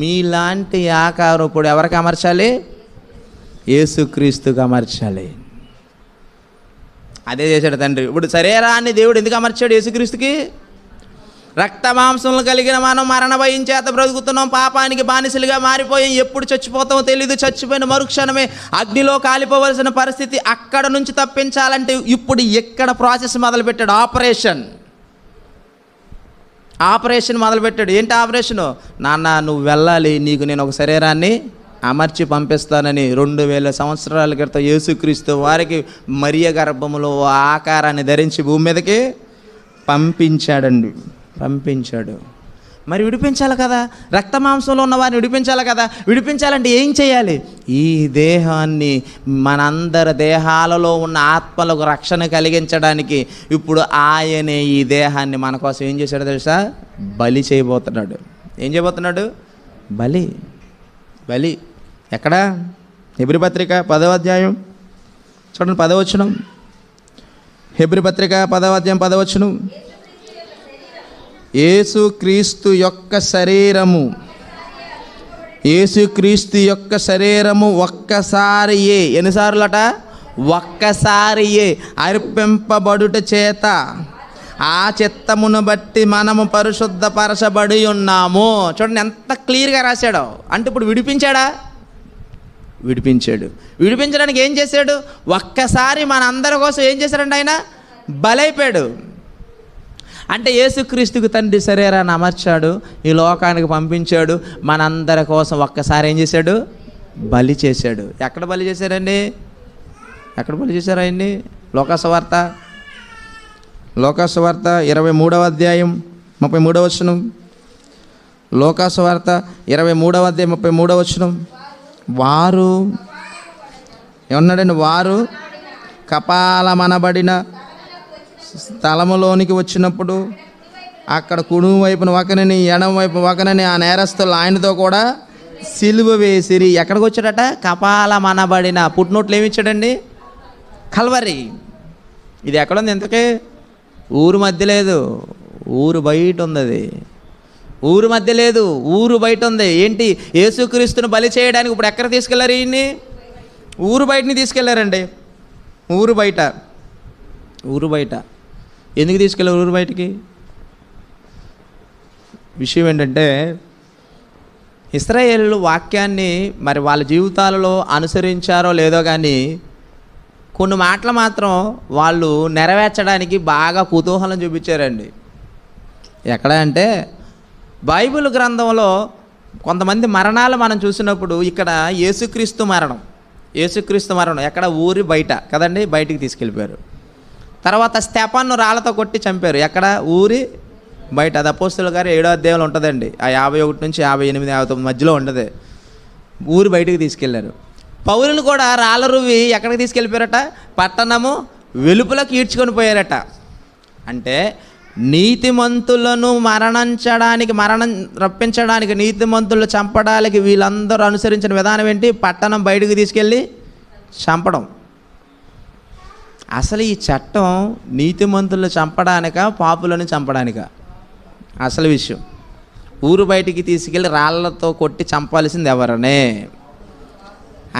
మీలాంటి ఇప్పుడు ఎవరికి అమర్చాలి యేసుక్రీస్తుగా అమర్చాలి అదే చేశాడు తండ్రి ఇప్పుడు శరీరాన్ని దేవుడు ఎందుకు అమర్చాడు యేసుక్రీస్తుకి రక్త మాంసములు కలిగిన మనం మరణ భయం చేత బ్రతుకుతున్నాం పాపానికి బానిసలుగా మారిపోయాం ఎప్పుడు చచ్చిపోతామో తెలియదు చచ్చిపోయిన మరుక్షణమే అగ్నిలో కాలిపోవలసిన పరిస్థితి అక్కడ నుంచి తప్పించాలంటే ఇప్పుడు ఎక్కడ ప్రాసెస్ మొదలుపెట్టాడు ఆపరేషన్ ఆపరేషన్ మొదలుపెట్టాడు ఏంటి ఆపరేషను నాన్న నువ్వు వెళ్ళాలి నీకు నేను ఒక శరీరాన్ని అమర్చి పంపిస్తానని రెండు వేల సంవత్సరాల క్రితం యేసుక్రీస్తు వారికి మరియ గర్భములో ఆకారాన్ని ధరించి భూమి మీదకి పంపించాడండి పంపించాడు మరి విడిపించాలి కదా రక్త మాంసంలో ఉన్న వారిని విడిపించాలి కదా విడిపించాలంటే ఏం చేయాలి ఈ దేహాన్ని మనందరి దేహాలలో ఉన్న ఆత్మలకు రక్షణ కలిగించడానికి ఇప్పుడు ఆయనే ఈ దేహాన్ని మన కోసం ఏం చేశాడు తెలుసా బలి చేయబోతున్నాడు ఏం చేయబోతున్నాడు బలి బలి ఎక్కడా హెబ్రి పత్రిక పదవ అధ్యాయం చూడండి పదవచ్చును హెబ్రి పత్రిక పదవ అధ్యాయం పదవచ్చును ఏసుక్రీస్తు యొక్క శరీరము ఏసుక్రీస్తు యొక్క శరీరము ఒక్కసారి ఏ ఎన్నిసార్లట ఏ అర్పింపబడుట చేత ఆ చిత్తమును బట్టి మనము పరిశుద్ధపరచబడి ఉన్నాము చూడండి ఎంత క్లియర్గా రాశాడో అంటే ఇప్పుడు విడిపించాడా విడిపించాడు విడిపించడానికి ఏం చేశాడు ఒక్కసారి మన అందరి కోసం ఏం చేశాడండి ఆయన బలైపోయాడు అంటే యేసుక్రీస్తుకు తండ్రి శరీరాన్ని అమర్చాడు ఈ లోకానికి పంపించాడు మనందరి కోసం ఒక్కసారి ఏం చేశాడు బలి చేశాడు ఎక్కడ బలి చేశారండి ఎక్కడ బలి చేశారు ఆయన్ని లోకాసువార్త లోకాసువార్త ఇరవై మూడవ అధ్యాయం ముప్పై మూడవ వచనం వార్త ఇరవై మూడవ అధ్యాయం ముప్పై మూడవ వచనం వారు ఏమన్నాడండి వారు కపాలమనబడిన స్థలములోనికి వచ్చినప్పుడు అక్కడ కుడు వైపున ఒకనని ఎడం వైపు ఒకనని ఆ నేరస్తులు ఆయనతో కూడా సిలువ వేసిరి ఎక్కడికి వచ్చాడట కపాలమనబడిన పుట్టినోట్లు ఏమి ఇచ్చాడండి కల్వరి ఇది ఎక్కడుంది ఇంతకే ఊరు మధ్య లేదు ఊరు బయట ఉంది అది ఊరు మధ్య లేదు ఊరు బయట ఉంది ఏంటి యేసుక్రీస్తును బలి చేయడానికి ఇప్పుడు ఎక్కడ తీసుకెళ్లారు ఈయన్ని ఊరు బయటని తీసుకెళ్లారండి ఊరు బయట ఊరు బయట ఎందుకు తీసుకెళ్ళారు ఊరు బయటికి విషయం ఏంటంటే ఇస్రాయేళ్ళు వాక్యాన్ని మరి వాళ్ళ జీవితాలలో అనుసరించారో లేదో కానీ కొన్ని మాటలు మాత్రం వాళ్ళు నెరవేర్చడానికి బాగా కుతూహలం చూపించారండి ఎక్కడ అంటే బైబిల్ గ్రంథంలో కొంతమంది మరణాలు మనం చూసినప్పుడు ఇక్కడ యేసుక్రీస్తు మరణం యేసుక్రీస్తు మరణం ఎక్కడ ఊరి బయట కదండి బయటికి తీసుకెళ్ళిపోయారు తర్వాత స్తెపాన్ను రాళ్లతో కొట్టి చంపారు ఎక్కడ ఊరి బయట అది అపోస్తుల గారు ఏడో అధ్యాయంలో ఉంటుందండి ఆ యాభై ఒకటి నుంచి యాభై ఎనిమిది యాభై తొమ్మిది మధ్యలో ఉంటుంది ఊరు బయటికి తీసుకెళ్లారు పౌరులు కూడా రాళ్ళ రువి ఎక్కడికి తీసుకెళ్ళిపోయారట పట్టణము వెలుపులకు ఈడ్చుకొని పోయారట అంటే నీతిమంతులను మరణించడానికి మరణం రప్పించడానికి నీతిమంతులు చంపడానికి వీళ్ళందరూ అనుసరించిన విధానం ఏంటి పట్టణం బయటకు తీసుకెళ్ళి చంపడం అసలు ఈ చట్టం నీతిమంతులను చంపడానిక పాపులను చంపడానిక అసలు విషయం ఊరు బయటికి తీసుకెళ్ళి రాళ్లతో కొట్టి చంపాల్సింది ఎవరనే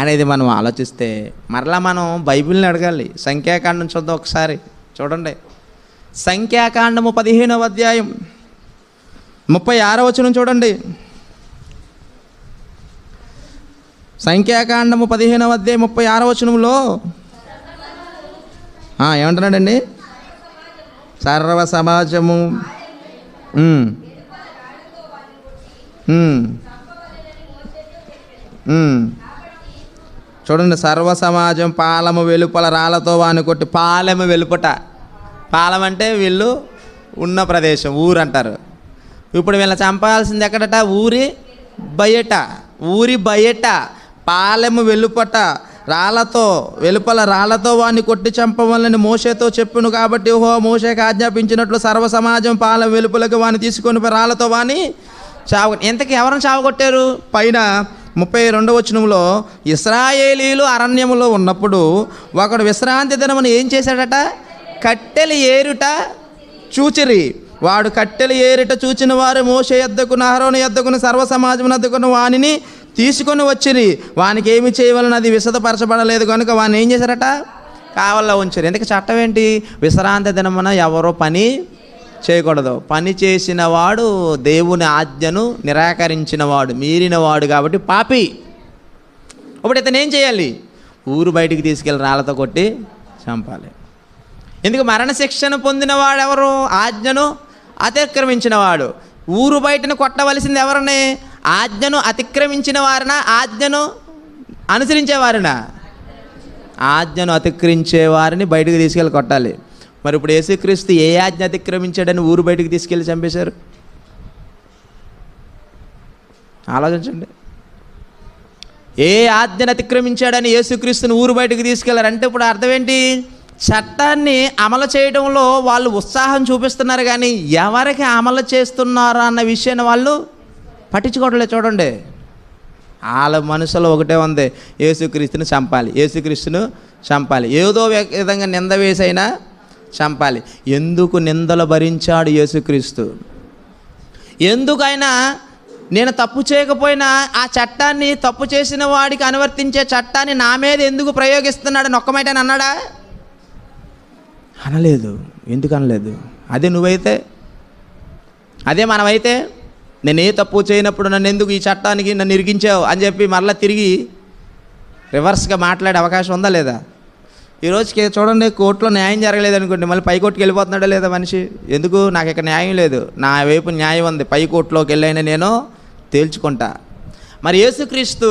అనేది మనం ఆలోచిస్తే మరలా మనం బైబిల్ని అడగాలి సంఖ్యాకాండం చూద్దాం ఒకసారి చూడండి సంఖ్యాకాండము పదిహేనవ అధ్యాయం ముప్పై ఆరో వచనం చూడండి సంఖ్యాకాండము పదిహేనవ అధ్యాయం ముప్పై ఆరో వచనంలో ఏమంటున్నాడండి సర్వ సమాజము చూడండి సర్వ సమాజం పాలము వెలుపల రాళ్ళతో వాని కొట్టి పాలెము వెలుపట పాలం అంటే వీళ్ళు ఉన్న ప్రదేశం ఊరు అంటారు ఇప్పుడు వీళ్ళని చంపాల్సింది ఎక్కడట ఊరి బయట ఊరి బయట పాలెము వెలుపట రాళ్లతో వెలుపల రాళ్లతో వాడిని కొట్టి చంపవలని మోసేతో చెప్పును కాబట్టి ఓహో మోసేకి ఆజ్ఞాపించినట్లు సర్వ సమాజం పాలెం వెలుపలకు వాడిని తీసుకొని రాళ్లతో వాని చావు ఇంతకీ ఎవరిని చావగొట్టారు పైన ముప్పై రెండవ వచనంలో ఇస్రాయేలీలు అరణ్యములో ఉన్నప్పుడు ఒకడు విశ్రాంతి దినమును ఏం చేశాడట కట్టెలు ఏరుట చూచిరి వాడు కట్టెలు ఏరిట చూచిన వారు మోస ఎద్దకున అహరోని ఎద్దకున సర్వ సమాజం ఎద్దకున వానిని తీసుకొని వచ్చిరి వానికి ఏమి చేయవలన అది విశదపరచబడలేదు కనుక వాని ఏం చేశారట కావల్లో ఉంచారు ఎందుకు చట్టం ఏంటి విశ్రాంతి దినమున ఎవరో పని చేయకూడదు పని చేసిన వాడు దేవుని ఆజ్ఞను నిరాకరించినవాడు మీరినవాడు కాబట్టి పాపి ఇప్పుడు ఇతను ఏం చేయాలి ఊరు బయటికి తీసుకెళ్ళి రాళ్ళతో కొట్టి చంపాలి ఎందుకు మరణశిక్షను వాడు ఎవరు ఆజ్ఞను అతిక్రమించినవాడు ఊరు బయటను కొట్టవలసింది ఎవరిని ఆజ్ఞను అతిక్రమించిన వారినా ఆజ్ఞను అనుసరించేవారినా ఆజ్ఞను అతిక్రమించే వారిని బయటకు తీసుకెళ్ళి కొట్టాలి మరి ఇప్పుడు యేసుక్రీస్తు ఏ ఆజ్ఞ అతిక్రమించాడని ఊరు బయటకు తీసుకెళ్ళి చంపేశారు ఆలోచించండి ఏ ఆజ్ఞను అతిక్రమించాడని యేసుక్రీస్తుని ఊరు బయటకు అంటే ఇప్పుడు అర్థం ఏంటి చట్టాన్ని అమలు చేయడంలో వాళ్ళు ఉత్సాహం చూపిస్తున్నారు కానీ ఎవరికి అమలు చేస్తున్నారు అన్న విషయాన్ని వాళ్ళు పట్టించుకోవట్లేదు చూడండి వాళ్ళ మనసులో ఒకటే ఉంది యేసుక్రీస్తుని చంపాలి యేసుక్రీస్తును చంపాలి ఏదో విధంగా నింద వేసైనా చంపాలి ఎందుకు నిందలు భరించాడు యేసుక్రీస్తు ఎందుకైనా నేను తప్పు చేయకపోయినా ఆ చట్టాన్ని తప్పు చేసిన వాడికి అనువర్తించే చట్టాన్ని నా మీద ఎందుకు ప్రయోగిస్తున్నాడు నొక్కమైటని అన్నాడా అనలేదు ఎందుకు అనలేదు అదే నువ్వైతే అదే మనమైతే నేను ఏ తప్పు చేయనప్పుడు నన్ను ఎందుకు ఈ చట్టానికి నన్ను ఇరిగించావు అని చెప్పి మళ్ళీ తిరిగి రివర్స్గా మాట్లాడే అవకాశం ఉందా లేదా ఈరోజుకి చూడండి కోర్టులో న్యాయం జరగలేదు అనుకోండి మళ్ళీ పై కోర్టుకి వెళ్ళిపోతున్నాడా లేదా మనిషి ఎందుకు నాకు ఇక్కడ న్యాయం లేదు నా వైపు న్యాయం ఉంది పై కోర్టులోకి వెళ్ళైనా నేను తేల్చుకుంటా మరి యేసుక్రీస్తు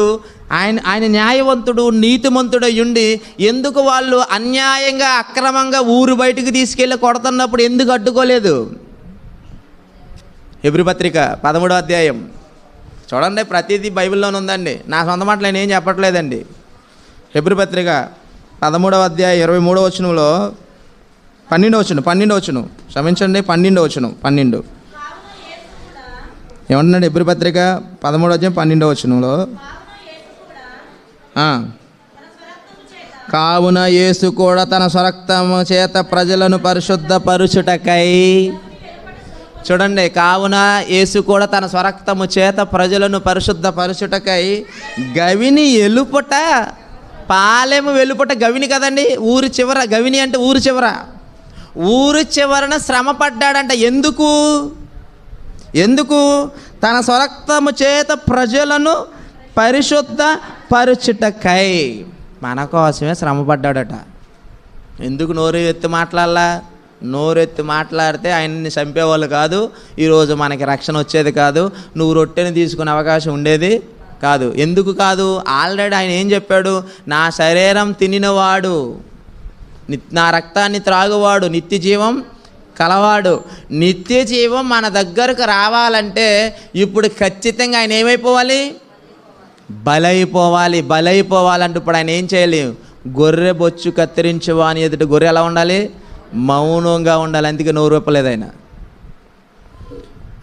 ఆయన ఆయన న్యాయవంతుడు నీతిమంతుడై ఉండి ఎందుకు వాళ్ళు అన్యాయంగా అక్రమంగా ఊరు బయటకు తీసుకెళ్ళి కొడుతున్నప్పుడు ఎందుకు అడ్డుకోలేదు పత్రిక పదమూడో అధ్యాయం చూడండి ప్రతిదీ బైబిల్లోనే ఉందండి నా సొంత మాటలు నేనేం చెప్పట్లేదండి పత్రిక పదమూడవ అధ్యాయం ఇరవై మూడవ వచనంలో పన్నెండు వచ్చును పన్నెండు వచ్చును క్షమించండి పన్నెండు వచ్చును పన్నెండు ఏమంటున్నాడు పత్రిక పదమూడవ అధ్యాయం పన్నెండవ వచనంలో కావున యేసు కూడా తన స్వరక్తము చేత ప్రజలను పరిశుద్ధపరుచుటకై చూడండి కావున యేసు కూడా తన స్వరక్తము చేత ప్రజలను పరిశుద్ధపరుచుటకై గవిని ఎలుపుట పాలెము వెలుపుట గవిని కదండి ఊరు చివర గవిని అంటే ఊరు చివర ఊరు చివరన శ్రమ పడ్డాడంట ఎందుకు ఎందుకు తన స్వరక్తము చేత ప్రజలను పరిశుద్ధ బలపరుచుటకై మన కోసమే శ్రమపడ్డాడట ఎందుకు నోరు ఎత్తి మాట్లాడాలా ఎత్తి మాట్లాడితే ఆయన్ని చంపేవాళ్ళు కాదు ఈరోజు మనకి రక్షణ వచ్చేది కాదు నువ్వు రొట్టెని తీసుకునే అవకాశం ఉండేది కాదు ఎందుకు కాదు ఆల్రెడీ ఆయన ఏం చెప్పాడు నా శరీరం తినినవాడు నా రక్తాన్ని త్రాగువాడు నిత్య జీవం కలవాడు నిత్య జీవం మన దగ్గరకు రావాలంటే ఇప్పుడు ఖచ్చితంగా ఆయన ఏమైపోవాలి బలైపోవాలి బలైపోవాలంటే ఇప్పుడు ఆయన ఏం చేయలేము గొర్రె బొచ్చు కత్తిరించేవాని ఎదుట గొర్రె ఎలా ఉండాలి మౌనంగా ఉండాలి అందుకే నోరు విప్పలేదు ఆయన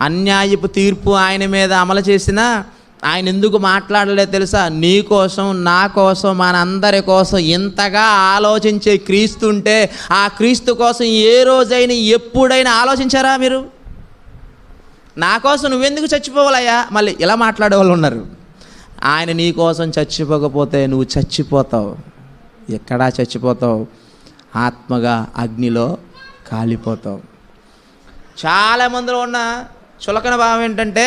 అన్యాయపు తీర్పు ఆయన మీద అమలు చేసినా ఆయన ఎందుకు మాట్లాడలేదు తెలుసా నీ కోసం నా కోసం మనందరి కోసం ఇంతగా ఆలోచించే క్రీస్తు ఉంటే ఆ క్రీస్తు కోసం ఏ రోజైనా ఎప్పుడైనా ఆలోచించారా మీరు నా కోసం నువ్వెందుకు చచ్చిపోవాలయ్యా మళ్ళీ ఇలా మాట్లాడే వాళ్ళు ఉన్నారు ఆయన నీ కోసం చచ్చిపోకపోతే నువ్వు చచ్చిపోతావు ఎక్కడా చచ్చిపోతావు ఆత్మగా అగ్నిలో కాలిపోతావు చాలా మందిలో ఉన్న చులకన భావం ఏంటంటే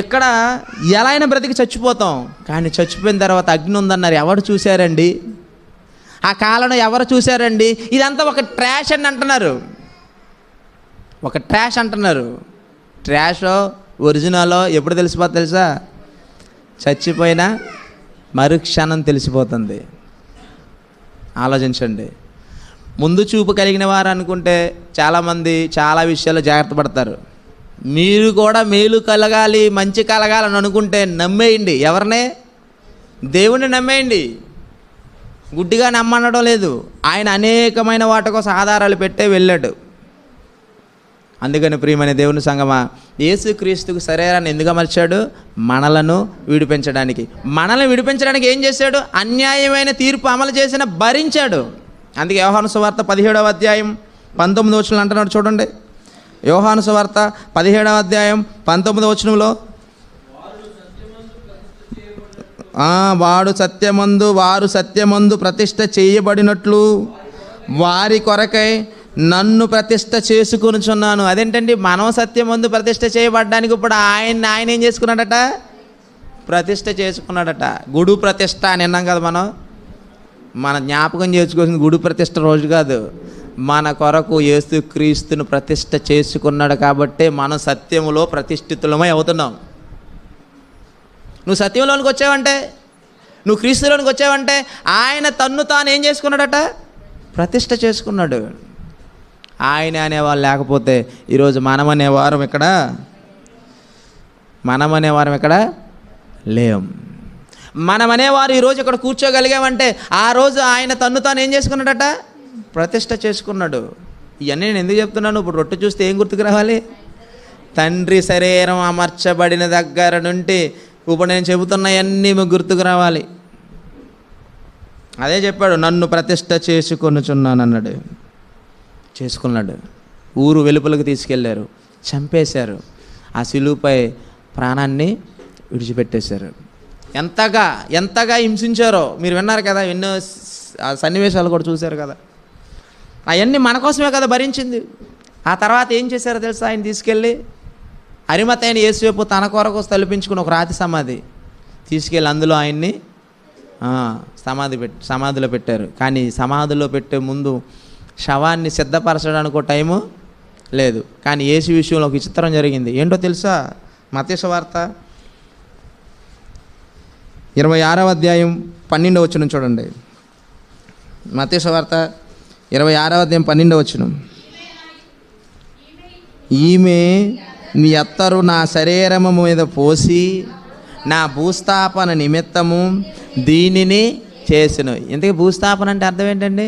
ఇక్కడ ఎలా అయినా బ్రతికి చచ్చిపోతాం కానీ చచ్చిపోయిన తర్వాత అగ్ని ఉందన్నారు ఎవరు చూశారండి ఆ కాలను ఎవరు చూశారండి ఇదంతా ఒక ట్రాష్ అని అంటున్నారు ఒక ట్రాష్ అంటున్నారు ట్రాషో ఒరిజినలో ఎప్పుడు తెలిసిపోతుంది తెలుసా చచ్చిపోయినా మరుక్షణం తెలిసిపోతుంది ఆలోచించండి ముందు చూపు కలిగిన వారు అనుకుంటే చాలామంది చాలా విషయాలు జాగ్రత్త పడతారు మీరు కూడా మేలు కలగాలి మంచి కలగాలని అనుకుంటే నమ్మేయండి ఎవరినే దేవుణ్ణి నమ్మేయండి గుడ్డిగా నమ్మనడం లేదు ఆయన అనేకమైన వాటి కోసం ఆధారాలు పెట్టే వెళ్ళాడు అందుకని ప్రియమైన దేవుని సంగమా యేసుక్రీస్తుకు శరీరాన్ని ఎందుకు అమర్చాడు మనలను విడిపించడానికి మనల్ని విడిపించడానికి ఏం చేశాడు అన్యాయమైన తీర్పు అమలు చేసిన భరించాడు అందుకే యోహాను సువార్త పదిహేడవ అధ్యాయం పంతొమ్మిది వచ్చిన అంటున్నాడు చూడండి యోహాను సువార్త పదిహేడవ అధ్యాయం పంతొమ్మిది వచనంలో వాడు సత్యమందు వారు సత్యమందు ప్రతిష్ట చేయబడినట్లు వారి కొరకై నన్ను ప్రతిష్ట చేసుకునిచున్నాను అదేంటండి మనం సత్యం ముందు ప్రతిష్ట చేయబడ్డానికి ఇప్పుడు ఆయన ఆయన ఏం చేసుకున్నాడట ప్రతిష్ట చేసుకున్నాడట గుడు ప్రతిష్ట అని విన్నాం కదా మనం మన జ్ఞాపకం చేసుకోవాల్సింది గుడి ప్రతిష్ట రోజు కాదు మన కొరకు యేసు క్రీస్తును ప్రతిష్ట చేసుకున్నాడు కాబట్టే మనం సత్యములో ప్రతిష్ఠితులమై అవుతున్నాం నువ్వు సత్యంలోనికి వచ్చావంటే నువ్వు క్రీస్తులోనికి వచ్చావంటే ఆయన తన్ను తాను ఏం చేసుకున్నాడట ప్రతిష్ట చేసుకున్నాడు ఆయన అనేవాళ్ళు లేకపోతే ఈరోజు మనం వారం ఇక్కడ మనం వారం ఇక్కడ లేం మనం అనేవారు ఈరోజు ఇక్కడ కూర్చోగలిగామంటే ఆ రోజు ఆయన తన్ను తాను ఏం చేసుకున్నాడట ప్రతిష్ట చేసుకున్నాడు ఇవన్నీ నేను ఎందుకు చెప్తున్నాను ఇప్పుడు రొట్టె చూస్తే ఏం గుర్తుకు రావాలి తండ్రి శరీరం అమర్చబడిన దగ్గర నుండి ఇప్పుడు నేను చెబుతున్నాయన్నీ మీకు గుర్తుకు రావాలి అదే చెప్పాడు నన్ను ప్రతిష్ట చేసుకొనుచున్నాను అన్నాడు చేసుకున్నాడు ఊరు వెలుపలకు తీసుకెళ్లారు చంపేశారు ఆ శిలువుపై ప్రాణాన్ని విడిచిపెట్టేశారు ఎంతగా ఎంతగా హింసించారో మీరు విన్నారు కదా ఎన్నో సన్నివేశాలు కూడా చూశారు కదా అవన్నీ మన కోసమే కదా భరించింది ఆ తర్వాత ఏం చేశారో తెలుసా ఆయన తీసుకెళ్ళి అయిన ఏసేపు తన కొరకు తలిపించుకుని ఒక రాతి సమాధి తీసుకెళ్ళి అందులో ఆయన్ని సమాధి పెట్ సమాధిలో పెట్టారు కానీ సమాధిలో పెట్టే ముందు శవాన్ని సిద్ధపరచడానికి ఒక టైము లేదు కానీ ఏసు విషయంలో ఒక విచిత్రం జరిగింది ఏంటో తెలుసా మతేశ వార్త ఇరవై ఆరవ అధ్యాయం పన్నెండవ వచ్చిన చూడండి మతేశ వార్త ఇరవై ఆరవ అధ్యాయం పన్నెండవ వచ్చిన ఈమె మీ అత్తరు నా శరీరము మీద పోసి నా భూస్థాపన నిమిత్తము దీనిని చేసిన ఇంతకీ భూస్థాపన అంటే అర్థం ఏంటండి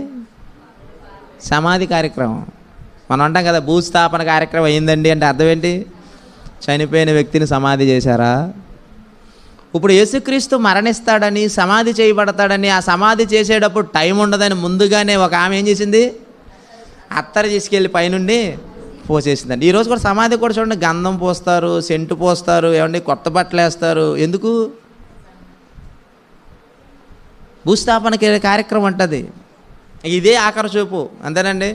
సమాధి కార్యక్రమం మనం అంటాం కదా భూస్థాపన కార్యక్రమం అయిందండి అంటే అర్థం ఏంటి చనిపోయిన వ్యక్తిని సమాధి చేశారా ఇప్పుడు యేసుక్రీస్తు మరణిస్తాడని సమాధి చేయబడతాడని ఆ సమాధి చేసేటప్పుడు టైం ఉండదని ముందుగానే ఒక ఆమె ఏం చేసింది అత్తర తీసుకెళ్ళి పైనుండి పోసేసిందండి ఈరోజు కూడా సమాధి కూడా చూడండి గంధం పోస్తారు సెంటు పోస్తారు ఏమండి కొత్త బట్టలు వేస్తారు ఎందుకు భూస్థాపన కార్యక్రమం అంటుంది ఇదే ఆఖరి చూపు అంతేనండి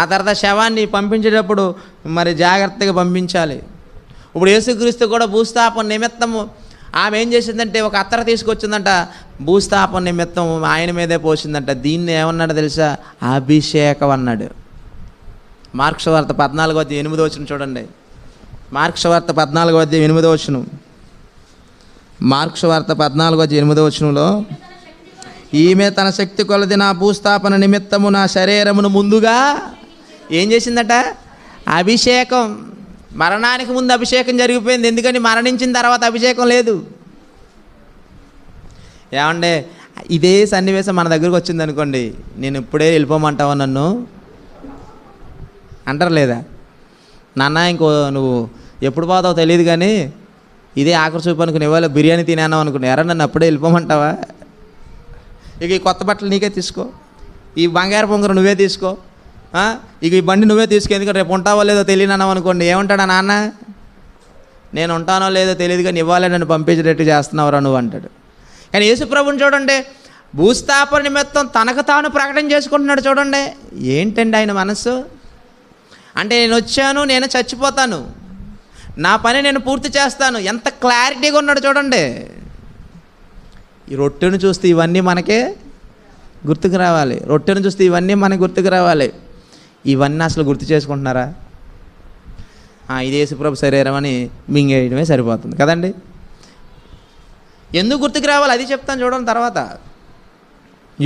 ఆ తర్వాత శవాన్ని పంపించేటప్పుడు మరి జాగ్రత్తగా పంపించాలి ఇప్పుడు యేసుక్రీస్తు కూడా భూస్థాపన నిమిత్తము ఆమె ఏం చేసిందంటే ఒక అత్తర తీసుకొచ్చిందంట భూస్థాపన నిమిత్తం ఆయన మీదే పోసిందంట దీన్ని ఏమన్నాడు తెలుసా అభిషేకం అన్నాడు మార్క్స్ పద్నాలుగో అధ్యాయం ఎనిమిదో వచ్చిన చూడండి మార్క్స్ పద్నాలుగో అధ్యాయం ఎనిమిదో వచ్చును మార్క్స్ వార్త పద్నాలుగో అధ్యాయం ఎనిమిదో వచ్చినలో ఈమె తన శక్తి కొలది నా భూస్థాపన నిమిత్తము నా శరీరమును ముందుగా ఏం చేసిందట అభిషేకం మరణానికి ముందు అభిషేకం జరిగిపోయింది ఎందుకని మరణించిన తర్వాత అభిషేకం లేదు ఏమండే ఇదే సన్నివేశం మన దగ్గరకు వచ్చింది అనుకోండి నేను ఇప్పుడే వెళ్ళిపోమంటావు నన్ను అంటారు లేదా నాన్న ఇంకో నువ్వు ఎప్పుడు పోతావు తెలియదు కానీ ఇదే ఆఖరి అనుకుని ఇవాళ బిర్యానీ తినేనావు అనుకుని ఎరా నన్ను అప్పుడే వెళ్ళిపోమంటావా ఇక ఈ కొత్త బట్టలు నీకే తీసుకో ఈ బంగారు పొంగరు నువ్వే తీసుకో ఇక ఈ బండి నువ్వే తీసుకో ఎందుకంటే రేపు ఉంటావో లేదో తెలియనన్నావు అనుకోండి ఏమంటాడా నాన్న నేను ఉంటానో లేదో తెలియదు కానీ ఇవ్వాలి నన్ను పంపించేటట్టు చేస్తున్నావురా నువ్వు అంటాడు కానీ యేసుప్రభుని చూడండి భూస్థాపన నిమిత్తం తనకు తాను ప్రకటన చేసుకుంటున్నాడు చూడండి ఏంటండి ఆయన మనసు అంటే నేను వచ్చాను నేను చచ్చిపోతాను నా పని నేను పూర్తి చేస్తాను ఎంత క్లారిటీగా ఉన్నాడు చూడండి ఈ రొట్టెను చూస్తే ఇవన్నీ మనకే గుర్తుకు రావాలి రొట్టెను చూస్తే ఇవన్నీ మనకి గుర్తుకు రావాలి ఇవన్నీ అసలు గుర్తు చేసుకుంటున్నారా ఇది యేసుప్రభు శరీరం అని మింగేయడమే సరిపోతుంది కదండి ఎందుకు గుర్తుకు రావాలి అది చెప్తాను చూడడం తర్వాత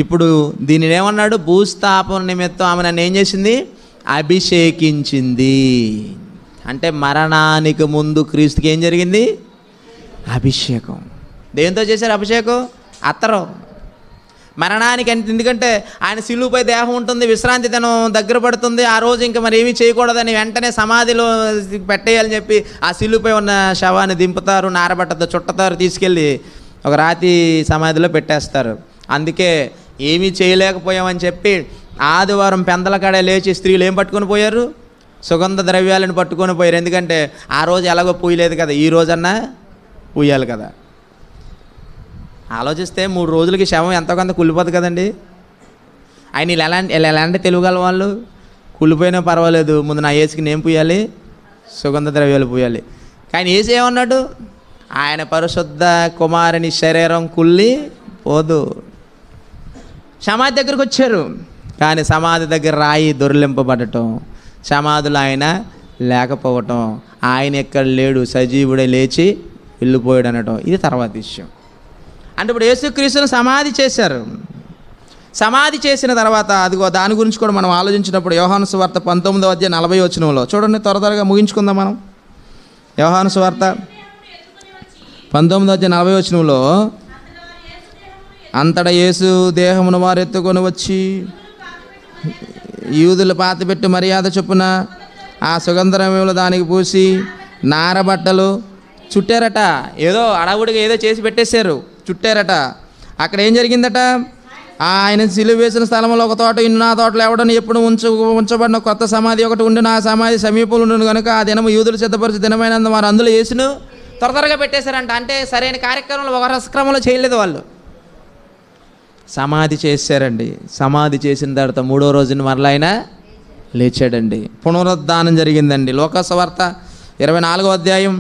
ఇప్పుడు దీనిని ఏమన్నాడు భూస్థాపన నిమిత్తం ఆమె నన్ను ఏం చేసింది అభిషేకించింది అంటే మరణానికి ముందు క్రీస్తుకి ఏం జరిగింది అభిషేకం దేంతో చేశారు అభిషేకం అత్తరం మరణానికి ఎందుకంటే ఆయన సిలువుపై దేహం ఉంటుంది విశ్రాంతి తనం దగ్గర పడుతుంది ఆ రోజు ఇంకా మరి ఏమీ చేయకూడదని వెంటనే సమాధిలో పెట్టేయాలని చెప్పి ఆ సిలువుపై ఉన్న శవాన్ని దింపుతారు నారబట్టతో చుట్టతారు తీసుకెళ్ళి ఒక రాతి సమాధిలో పెట్టేస్తారు అందుకే ఏమీ చేయలేకపోయామని చెప్పి ఆదివారం పెందల కాడ లేచి స్త్రీలు ఏం పట్టుకొని పోయారు సుగంధ ద్రవ్యాలను పట్టుకొని పోయారు ఎందుకంటే ఆ రోజు ఎలాగో పూయలేదు కదా ఈ రోజన్నా పూయాలి కదా ఆలోచిస్తే మూడు రోజులకి శవం ఎంతో కొంత కుళ్ళిపోతుంది కదండి ఆయన ఇలా ఎలాంటి ఇలా ఎలాంటి తెలుగుగల వాళ్ళు కుళ్ళిపోయినా పర్వాలేదు ముందు నా ఏసుకి నేను పూయాలి సుగంధ ద్రవ్యాలు పూయాలి కానీ ఏసు ఏమన్నాడు ఆయన పరిశుద్ధ కుమారుని శరీరం కుళ్ళి పోదు సమాధి దగ్గరకు వచ్చారు కానీ సమాధి దగ్గర రాయి దొరిలింపబడటం సమాధులు ఆయన లేకపోవటం ఆయన ఎక్కడ లేడు సజీవుడే లేచి వెళ్ళిపోయాడు అనటం ఇది తర్వాత విషయం అంటే ఇప్పుడు యేసుక్రీస్తును సమాధి చేశారు సమాధి చేసిన తర్వాత అదిగో దాని గురించి కూడా మనం ఆలోచించినప్పుడు యోహాను సువార్త పంతొమ్మిదో అధ్యాయ నలభై వచ్చినంలో చూడండి త్వర త్వరగా ముగించుకుందాం మనం యోహాను వార్త పంతొమ్మిదో అధ్యాయ నలభై వచనంలో అంతట యేసు దేహమును వారు ఎత్తుకొని వచ్చి యూదులు పాతపెట్టి మర్యాద చొప్పున ఆ సుగంధరమేలో దానికి పూసి నారబట్టలు చుట్టారట ఏదో అడవుడిగా ఏదో చేసి పెట్టేశారు చుట్టారట అక్కడ ఏం జరిగిందట ఆయన సిలువ వేసిన స్థలంలో ఒక తోట ఇన్న తోటలో ఎవడని ఎప్పుడు ఉంచు ఉంచబడిన కొత్త సమాధి ఒకటి ఉండి నా సమాధి సమీపంలో ఉండి కనుక ఆ దినము యూదులు సిద్ధపరిచి దినమైనందు వారు అందులో వేసిన త్వర త్వరగా పెట్టేశారంట అంటే సరైన కార్యక్రమంలో ఒక చేయలేదు వాళ్ళు సమాధి చేశారండి సమాధి చేసిన తర్వాత మూడో రోజున మరలా ఆయన లేచాడండి పునరుద్ధానం జరిగిందండి లోకసవార్త ఇరవై నాలుగో అధ్యాయం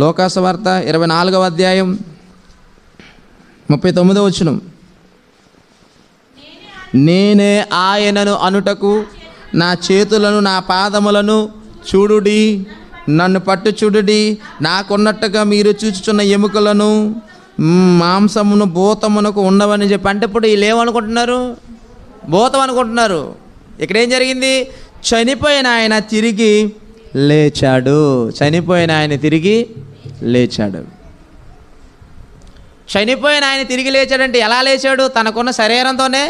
లోకాసవార్త ఇరవై నాలుగవ అధ్యాయం ముప్పై తొమ్మిదవ వచ్చిన నేనే ఆయనను అనుటకు నా చేతులను నా పాదములను చూడుడి నన్ను పట్టు చూడుడి నాకున్నట్టుగా మీరు చూచుచున్న ఎముకలను మాంసమును భూతమునకు ఉండవని చెప్పి అంటే ఇప్పుడు వీళ్ళు ఏమనుకుంటున్నారు భూతం అనుకుంటున్నారు ఇక్కడ ఏం జరిగింది చనిపోయిన ఆయన తిరిగి లేచాడు చనిపోయిన ఆయన తిరిగి లేచాడు చనిపోయిన ఆయన తిరిగి లేచాడంటే ఎలా లేచాడు తనకున్న శరీరంతోనే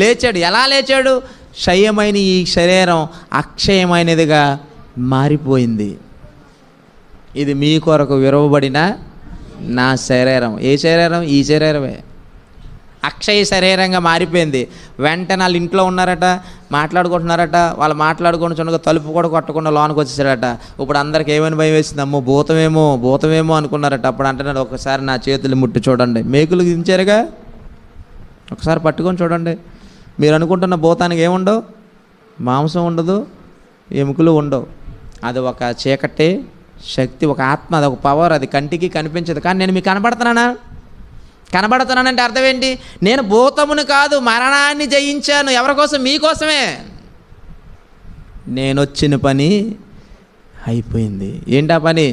లేచాడు ఎలా లేచాడు క్షయమైన ఈ శరీరం అక్షయమైనదిగా మారిపోయింది ఇది మీ కొరకు విరవబడిన నా శరీరం ఏ శరీరం ఈ శరీరమే అక్షయ శరీరంగా మారిపోయింది వెంటనే వాళ్ళ ఇంట్లో ఉన్నారట మాట్లాడుకుంటున్నారట వాళ్ళు మాట్లాడుకుంటున్న తలుపు కూడా కొట్టకుండా లోనికి వచ్చేసారట ఇప్పుడు అందరికి ఏమైనా భయం వేసింది అమ్మో భూతమేమో భూతమేమో అనుకున్నారట అప్పుడు అంటున్నాడు ఒకసారి నా చేతులు ముట్టి చూడండి మేకులు దించారుగా ఒకసారి పట్టుకొని చూడండి మీరు అనుకుంటున్న భూతానికి ఏముండవు మాంసం ఉండదు ఎముకలు ఉండవు అది ఒక చీకటి శక్తి ఒక ఆత్మ అది ఒక పవర్ అది కంటికి కనిపించదు కానీ నేను మీకు కనపడుతున్నానా కనబడుతున్నానంటే అర్థం ఏంటి నేను భూతమును కాదు మరణాన్ని జయించాను ఎవరికోసం మీకోసమే నేను వచ్చిన పని అయిపోయింది ఏంటా పని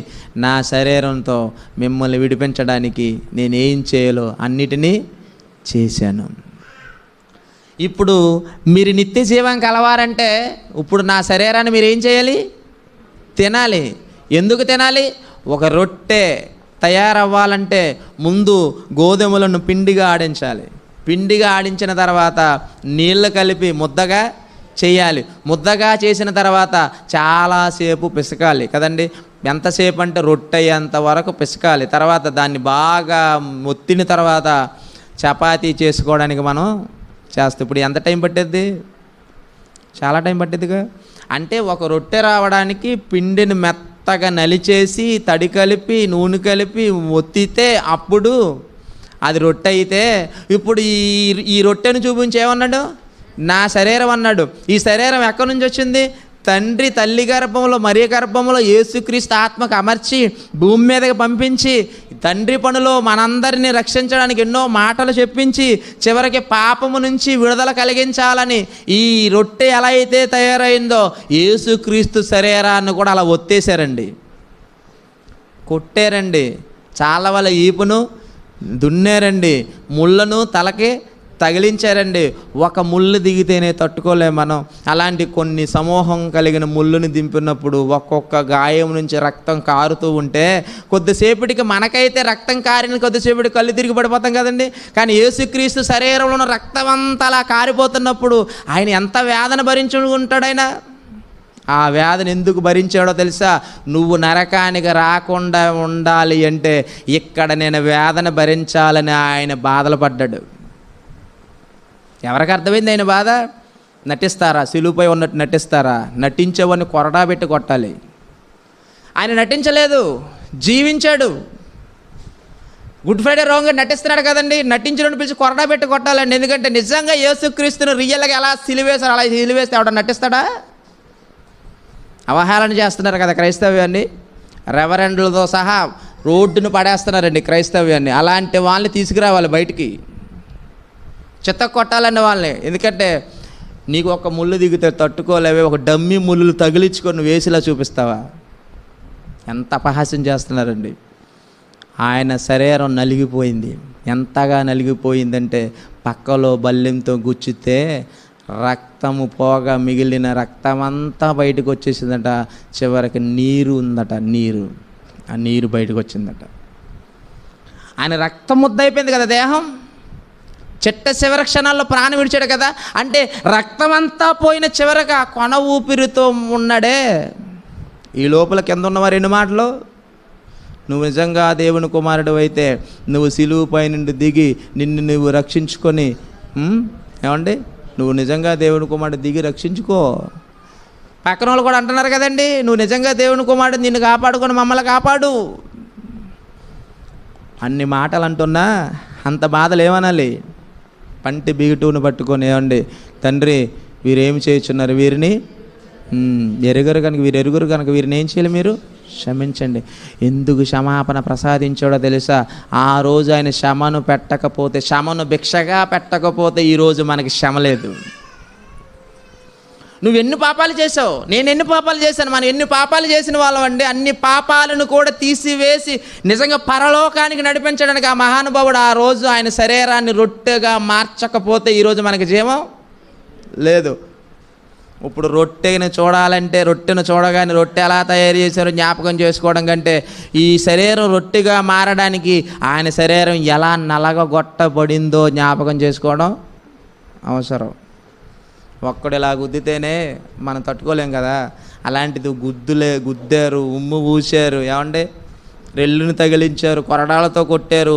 నా శరీరంతో మిమ్మల్ని విడిపించడానికి నేను ఏం చేయాలో అన్నిటినీ చేశాను ఇప్పుడు మీరు నిత్య జీవం కలవారంటే ఇప్పుడు నా శరీరాన్ని మీరు ఏం చేయాలి తినాలి ఎందుకు తినాలి ఒక రొట్టె తయారవ్వాలంటే ముందు గోధుమలను పిండిగా ఆడించాలి పిండిగా ఆడించిన తర్వాత నీళ్లు కలిపి ముద్దగా చేయాలి ముద్దగా చేసిన తర్వాత చాలాసేపు పిసకాలి కదండి ఎంతసేపు అంటే రొట్టె అయ్యేంత వరకు పిసకాలి తర్వాత దాన్ని బాగా మొత్తిన తర్వాత చపాతీ చేసుకోవడానికి మనం చేస్తాం ఇప్పుడు ఎంత టైం పట్టేది చాలా టైం పట్టేదిగా అంటే ఒక రొట్టె రావడానికి పిండిని మెత్త మెత్తగా నలిచేసి తడి కలిపి నూనె కలిపి ఒత్తితే అప్పుడు అది రొట్టె అయితే ఇప్పుడు ఈ ఈ రొట్టెను చూపించి ఏమన్నాడు నా శరీరం అన్నాడు ఈ శరీరం ఎక్కడి నుంచి వచ్చింది తండ్రి తల్లి గర్భంలో మరీ గర్భంలో యేసుక్రీస్తు ఆత్మకు అమర్చి భూమి మీదకి పంపించి తండ్రి పనులు మనందరినీ రక్షించడానికి ఎన్నో మాటలు చెప్పించి చివరికి పాపము నుంచి విడుదల కలిగించాలని ఈ రొట్టె ఎలా అయితే తయారైందో యేసుక్రీస్తు శరీరాన్ని కూడా అలా ఒత్తేసారండి కొట్టారండి చాలా వాళ్ళ ఈపును దున్నారండి ముళ్ళను తలకి తగిలించారండి ఒక ముళ్ళు దిగితేనే తట్టుకోలేము మనం అలాంటి కొన్ని సమూహం కలిగిన ముళ్ళుని దింపినప్పుడు ఒక్కొక్క గాయం నుంచి రక్తం కారుతూ ఉంటే కొద్దిసేపటికి మనకైతే రక్తం కారిన కొద్దిసేపటి కళ్ళు తిరిగి పడిపోతాం కదండి కానీ యేసుక్రీస్తు శరీరంలో రక్తం అంతా అలా కారిపోతున్నప్పుడు ఆయన ఎంత వేదన భరించుకుంటాడైనా ఆ వేదన ఎందుకు భరించాడో తెలుసా నువ్వు నరకానికి రాకుండా ఉండాలి అంటే ఇక్కడ నేను వేదన భరించాలని ఆయన బాధలు పడ్డాడు ఎవరికి అర్థమైంది ఆయన బాధ నటిస్తారా సిలువుపై ఉన్నట్టు నటిస్తారా నటించేవాడిని కొరడా పెట్టి కొట్టాలి ఆయన నటించలేదు జీవించాడు గుడ్ ఫ్రైడే రాంగ్గా నటిస్తున్నాడు కదండి నటించడం పిలిచి కొరడా పెట్టి కొట్టాలండి ఎందుకంటే నిజంగా యేసుక్రీస్తుని రియల్గా ఎలా సిలివేశారు అలా సిలివేస్తే ఎవడ నటిస్తాడా అవహేళన చేస్తున్నారు కదా క్రైస్తవ్యాన్ని రెవరెండ్లతో సహా రోడ్డును పడేస్తున్నారండి క్రైస్తవ్యాన్ని అలాంటి వాళ్ళని తీసుకురావాలి బయటికి చెత్త కొట్టాలండి వాళ్ళని ఎందుకంటే నీకు ఒక ముళ్ళు దిగితే తట్టుకోలేవే ఒక డమ్మి ముళ్ళు తగిలించుకొని వేసిలా చూపిస్తావా ఎంత అపహాస్యం చేస్తున్నారండి ఆయన శరీరం నలిగిపోయింది ఎంతగా నలిగిపోయిందంటే పక్కలో బల్లెంతో గుచ్చితే రక్తము పోగా మిగిలిన రక్తమంతా బయటకు వచ్చేసిందట చివరికి నీరు ఉందట నీరు ఆ నీరు బయటకు వచ్చిందట ఆయన రక్తం ముద్దైపోయింది కదా దేహం చిట్ట చివరి క్షణాల్లో ప్రాణం విడిచాడు కదా అంటే రక్తమంతా పోయిన చివరగా కొన ఊపిరితో ఉన్నాడే ఈ లోపల కింద ఉన్నవారు ఎన్ని మాటలు నువ్వు నిజంగా దేవుని కుమారుడు అయితే నువ్వు సిలువుపై నుండి దిగి నిన్ను నువ్వు రక్షించుకొని ఏమండి నువ్వు నిజంగా దేవుని కుమారుడు దిగి రక్షించుకో పక్కన వాళ్ళు కూడా అంటున్నారు కదండి నువ్వు నిజంగా దేవుని కుమారుడు నిన్ను కాపాడుకొని మమ్మల్ని కాపాడు అన్ని మాటలు అంటున్నా అంత బాధలు ఏమనాలి పంటి బిగుటును పట్టుకొని ఏమండి తండ్రి ఏమి చేయుచున్నారు వీరిని ఎరుగురు కనుక వీరు ఎరుగురు కనుక వీరిని ఏం చేయాలి మీరు క్షమించండి ఎందుకు క్షమాపణ ప్రసాదించాడో తెలుసా ఆ రోజు ఆయన క్షమను పెట్టకపోతే క్షమను భిక్షగా పెట్టకపోతే ఈరోజు మనకి శమ లేదు నువ్వు ఎన్ని పాపాలు చేసావు నేను ఎన్ని పాపాలు చేశాను మనం ఎన్ని పాపాలు చేసిన వాళ్ళం అండి అన్ని పాపాలను కూడా తీసివేసి నిజంగా పరలోకానికి నడిపించడానికి ఆ మహానుభావుడు ఆ రోజు ఆయన శరీరాన్ని రొట్టెగా మార్చకపోతే ఈరోజు మనకి జీవం లేదు ఇప్పుడు రొట్టెని చూడాలంటే రొట్టెను చూడగానే రొట్టె ఎలా తయారు చేశారో జ్ఞాపకం చేసుకోవడం కంటే ఈ శరీరం రొట్టెగా మారడానికి ఆయన శరీరం ఎలా నలగగొట్టబడిందో జ్ఞాపకం చేసుకోవడం అవసరం ఒక్కడు ఇలా గుద్దితేనే మనం తట్టుకోలేం కదా అలాంటిది గుద్దులే గుద్దారు ఉమ్ము పూసారు ఏమండి రెల్లును తగిలించారు కొరడాలతో కొట్టారు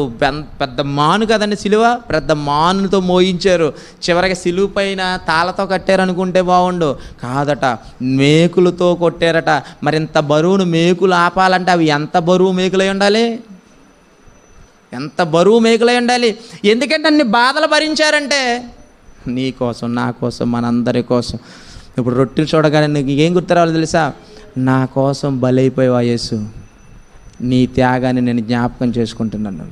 పెద్ద మాను కదండి సిలువ పెద్ద మానుతో మోయించారు చివరికి సిలువ పైన తాళతో కట్టారనుకుంటే బాగుండు కాదట మేకులతో కొట్టారట మరింత బరువును మేకులు ఆపాలంటే అవి ఎంత బరువు మేకులై ఉండాలి ఎంత బరువు మేకులై ఉండాలి ఎందుకంటే అన్ని బాధలు భరించారంటే నీ కోసం నా కోసం మనందరి కోసం ఇప్పుడు రొట్టెలు చూడగానే నీకు ఏం గుర్తురావాలి తెలుసా నా కోసం బలైపోయావా యేసు నీ త్యాగాన్ని నేను జ్ఞాపకం చేసుకుంటున్నాను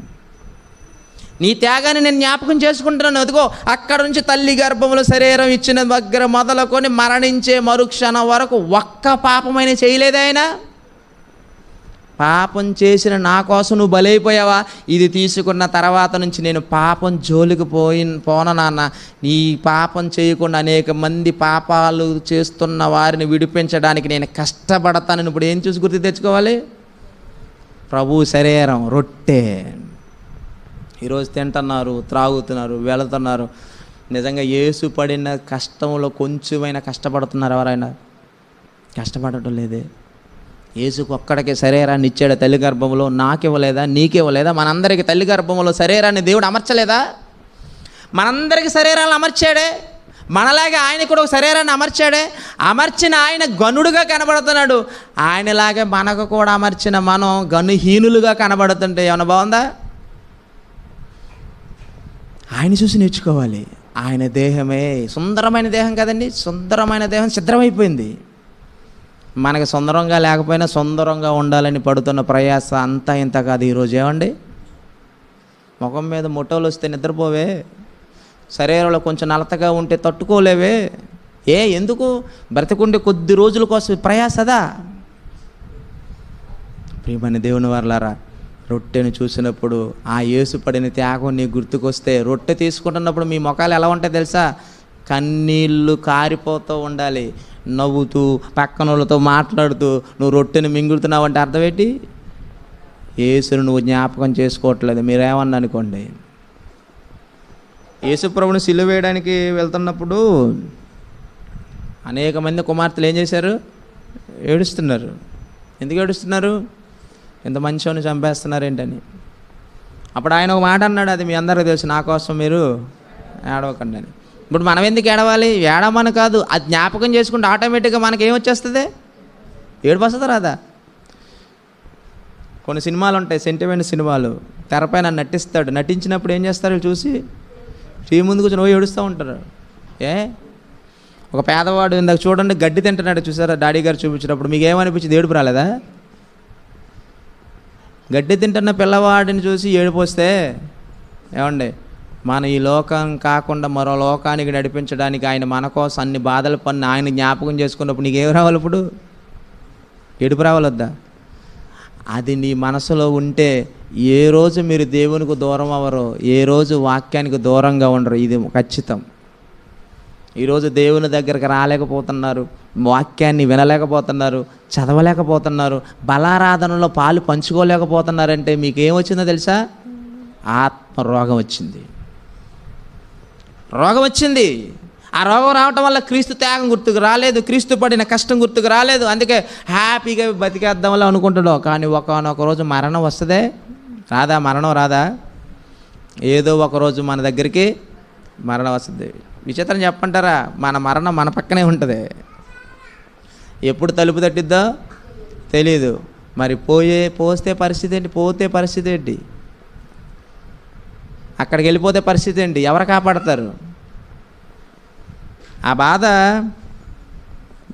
నీ త్యాగాన్ని నేను జ్ఞాపకం చేసుకుంటున్నాను అదిగో అక్కడ నుంచి తల్లి గర్భంలో శరీరం ఇచ్చిన దగ్గర మొదలుకొని మరణించే మరుక్షణం వరకు ఒక్క పాపమైన చేయలేదైనా పాపం చేసిన నా కోసం నువ్వు బలైపోయావా ఇది తీసుకున్న తర్వాత నుంచి నేను పాపం జోలికి పోయి పోన నాన్న నీ పాపం చేయకుండా అనేక మంది పాపాలు చేస్తున్న వారిని విడిపించడానికి నేను కష్టపడతాను ఇప్పుడు ఏం చూసి గుర్తు తెచ్చుకోవాలి ప్రభు శరీరం రొట్టె ఈరోజు తింటున్నారు త్రాగుతున్నారు వెళుతున్నారు నిజంగా ఏసు పడిన కష్టంలో కొంచెమైనా కష్టపడుతున్నారు ఎవరైనా కష్టపడటం లేదే యేసుకు ఒక్కడికి శరీరాన్ని ఇచ్చాడు తల్లి గర్భంలో నాకివ్వలేదా నీకివ్వలేదా మనందరికీ తల్లి గర్భంలో శరీరాన్ని దేవుడు అమర్చలేదా మనందరికీ శరీరాలను అమర్చాడే మనలాగే ఆయన కూడా ఒక శరీరాన్ని అమర్చాడే అమర్చిన ఆయన గనుడుగా కనబడుతున్నాడు ఆయనలాగే మనకు కూడా అమర్చిన మనం గనుహీనులుగా కనబడుతుంటే ఏమైనా బాగుందా ఆయన చూసి నేర్చుకోవాలి ఆయన దేహమే సుందరమైన దేహం కదండి సుందరమైన దేహం సిద్ధమైపోయింది మనకి సుందరంగా లేకపోయినా సుందరంగా ఉండాలని పడుతున్న ప్రయాస అంతా ఇంత కాదు ఈరోజు ఏమండి ముఖం మీద ముఠోలు వస్తే నిద్రపోవే శరీరంలో కొంచెం నలతగా ఉంటే తట్టుకోలేవే ఏ ఎందుకు బ్రతికుండే కొద్ది రోజుల కోసం ప్రయాసదా ప్రియమని దేవుని వర్లారా రొట్టెను చూసినప్పుడు ఆ ఏసు పడిన త్యాగం నీ గుర్తుకొస్తే రొట్టె తీసుకుంటున్నప్పుడు మీ ముఖాలు ఎలా ఉంటాయి తెలుసా కన్నీళ్ళు కారిపోతూ ఉండాలి నవ్వుతూ పక్కన వాళ్ళతో మాట్లాడుతూ నువ్వు రొట్టెని మింగుడుతున్నావు అంటే అర్థమేంటి యేసును నువ్వు జ్ఞాపకం చేసుకోవట్లేదు మీరేమన్నా అనుకోండి యేసుప్రభుని సిల్లు వేయడానికి వెళ్తున్నప్పుడు అనేక మంది కుమార్తెలు ఏం చేశారు ఏడుస్తున్నారు ఎందుకు ఏడుస్తున్నారు ఇంత మంచివాడిని చంపేస్తున్నారు ఏంటని అప్పుడు ఆయన ఒక మాట అన్నాడు అది మీ అందరికీ తెలుసు నా కోసం మీరు ఏడవకండి అని ఇప్పుడు మనం ఎందుకు ఏడవాలి ఏడమని కాదు అది జ్ఞాపకం చేసుకుంటే ఆటోమేటిక్గా మనకేం వచ్చేస్తుంది ఏడు వస్తుంది రాదా కొన్ని సినిమాలు ఉంటాయి సెంటిమెంట్ సినిమాలు తెరపైన నటిస్తాడు నటించినప్పుడు ఏం చేస్తారు చూసి టీ ముందు కూర్చొని ఓ ఏడుస్తూ ఉంటారు ఏ ఒక పేదవాడు ఇందాక చూడండి గడ్డి తింటున్నాడు చూసారా డాడీ గారు చూపించినప్పుడు మీకు ఏమనిపించింది ఏడుపు రాలేదా గడ్డి తింటున్న పిల్లవాడిని చూసి వస్తే ఏమండి మన ఈ లోకం కాకుండా మరో లోకానికి నడిపించడానికి ఆయన మన కోసం అన్ని బాధలు పన్ను ఆయన జ్ఞాపకం చేసుకున్నప్పుడు నీకేం రావాలి ఇప్పుడు ఎడుపు రావాలొద్దా అది నీ మనసులో ఉంటే ఏ రోజు మీరు దేవునికి దూరం అవ్వరు ఏ రోజు వాక్యానికి దూరంగా ఉండరు ఇది ఖచ్చితం ఈరోజు దేవుని దగ్గరికి రాలేకపోతున్నారు వాక్యాన్ని వినలేకపోతున్నారు చదవలేకపోతున్నారు బలారాధనలో పాలు పంచుకోలేకపోతున్నారంటే మీకేం వచ్చిందో తెలుసా ఆత్మరోగం వచ్చింది రోగం వచ్చింది ఆ రోగం రావటం వల్ల క్రీస్తు త్యాగం గుర్తుకు రాలేదు క్రీస్తు పడిన కష్టం గుర్తుకు రాలేదు అందుకే హ్యాపీగా బతికేద్దాంలో అనుకుంటాడు కానీ ఒకనొక రోజు మరణం వస్తుందే రాదా మరణం రాదా ఏదో ఒకరోజు మన దగ్గరికి మరణం వస్తుంది విచిత్రం చెప్పంటారా మన మరణం మన పక్కనే ఉంటుంది ఎప్పుడు తలుపు తట్టిద్దో తెలీదు మరి పోయే పోస్తే పరిస్థితి ఏంటి పోతే పరిస్థితి ఏంటి అక్కడికి వెళ్ళిపోతే పరిస్థితి ఏంటి ఎవరు కాపాడతారు ఆ బాధ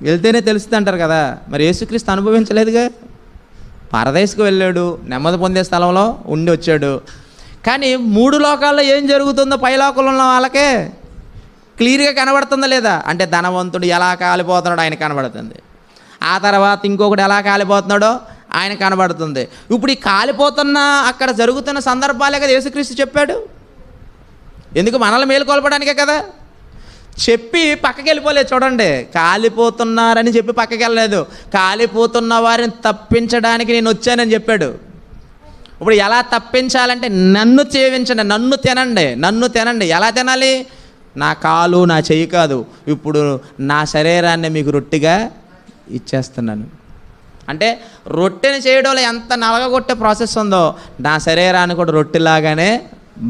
వెళ్తేనే తెలుస్తుంది అంటారు కదా మరి యేసుక్రీస్తు అనుభవించలేదుగా పరదేశ్కు వెళ్ళాడు నెమ్మది పొందే స్థలంలో ఉండి వచ్చాడు కానీ మూడు లోకాల్లో ఏం జరుగుతుందో పైలోకంలో ఉన్న వాళ్ళకే క్లియర్గా కనబడుతుందా లేదా అంటే ధనవంతుడు ఎలా కాలిపోతున్నాడో ఆయన కనబడుతుంది ఆ తర్వాత ఇంకొకటి ఎలా కాలిపోతున్నాడో ఆయన కనబడుతుంది ఇప్పుడు ఈ కాలిపోతున్న అక్కడ జరుగుతున్న సందర్భాలే కదా యేసుక్రీస్తు చెప్పాడు ఎందుకు మనల్ని మేలుకొల్పడానికే కదా చెప్పి పక్కకి వెళ్ళిపోలేదు చూడండి కాలిపోతున్నారని చెప్పి పక్కకి వెళ్ళలేదు కాలిపోతున్న వారిని తప్పించడానికి నేను వచ్చానని చెప్పాడు ఇప్పుడు ఎలా తప్పించాలంటే నన్ను చేవించండి నన్ను తినండి నన్ను తినండి ఎలా తినాలి నా కాలు నా చెయ్యి కాదు ఇప్పుడు నా శరీరాన్ని మీకు రొట్టిగా ఇచ్చేస్తున్నాను అంటే రొట్టెని చేయడంలో ఎంత నలగగొట్టే ప్రాసెస్ ఉందో నా శరీరాన్ని కూడా రొట్టెలాగానే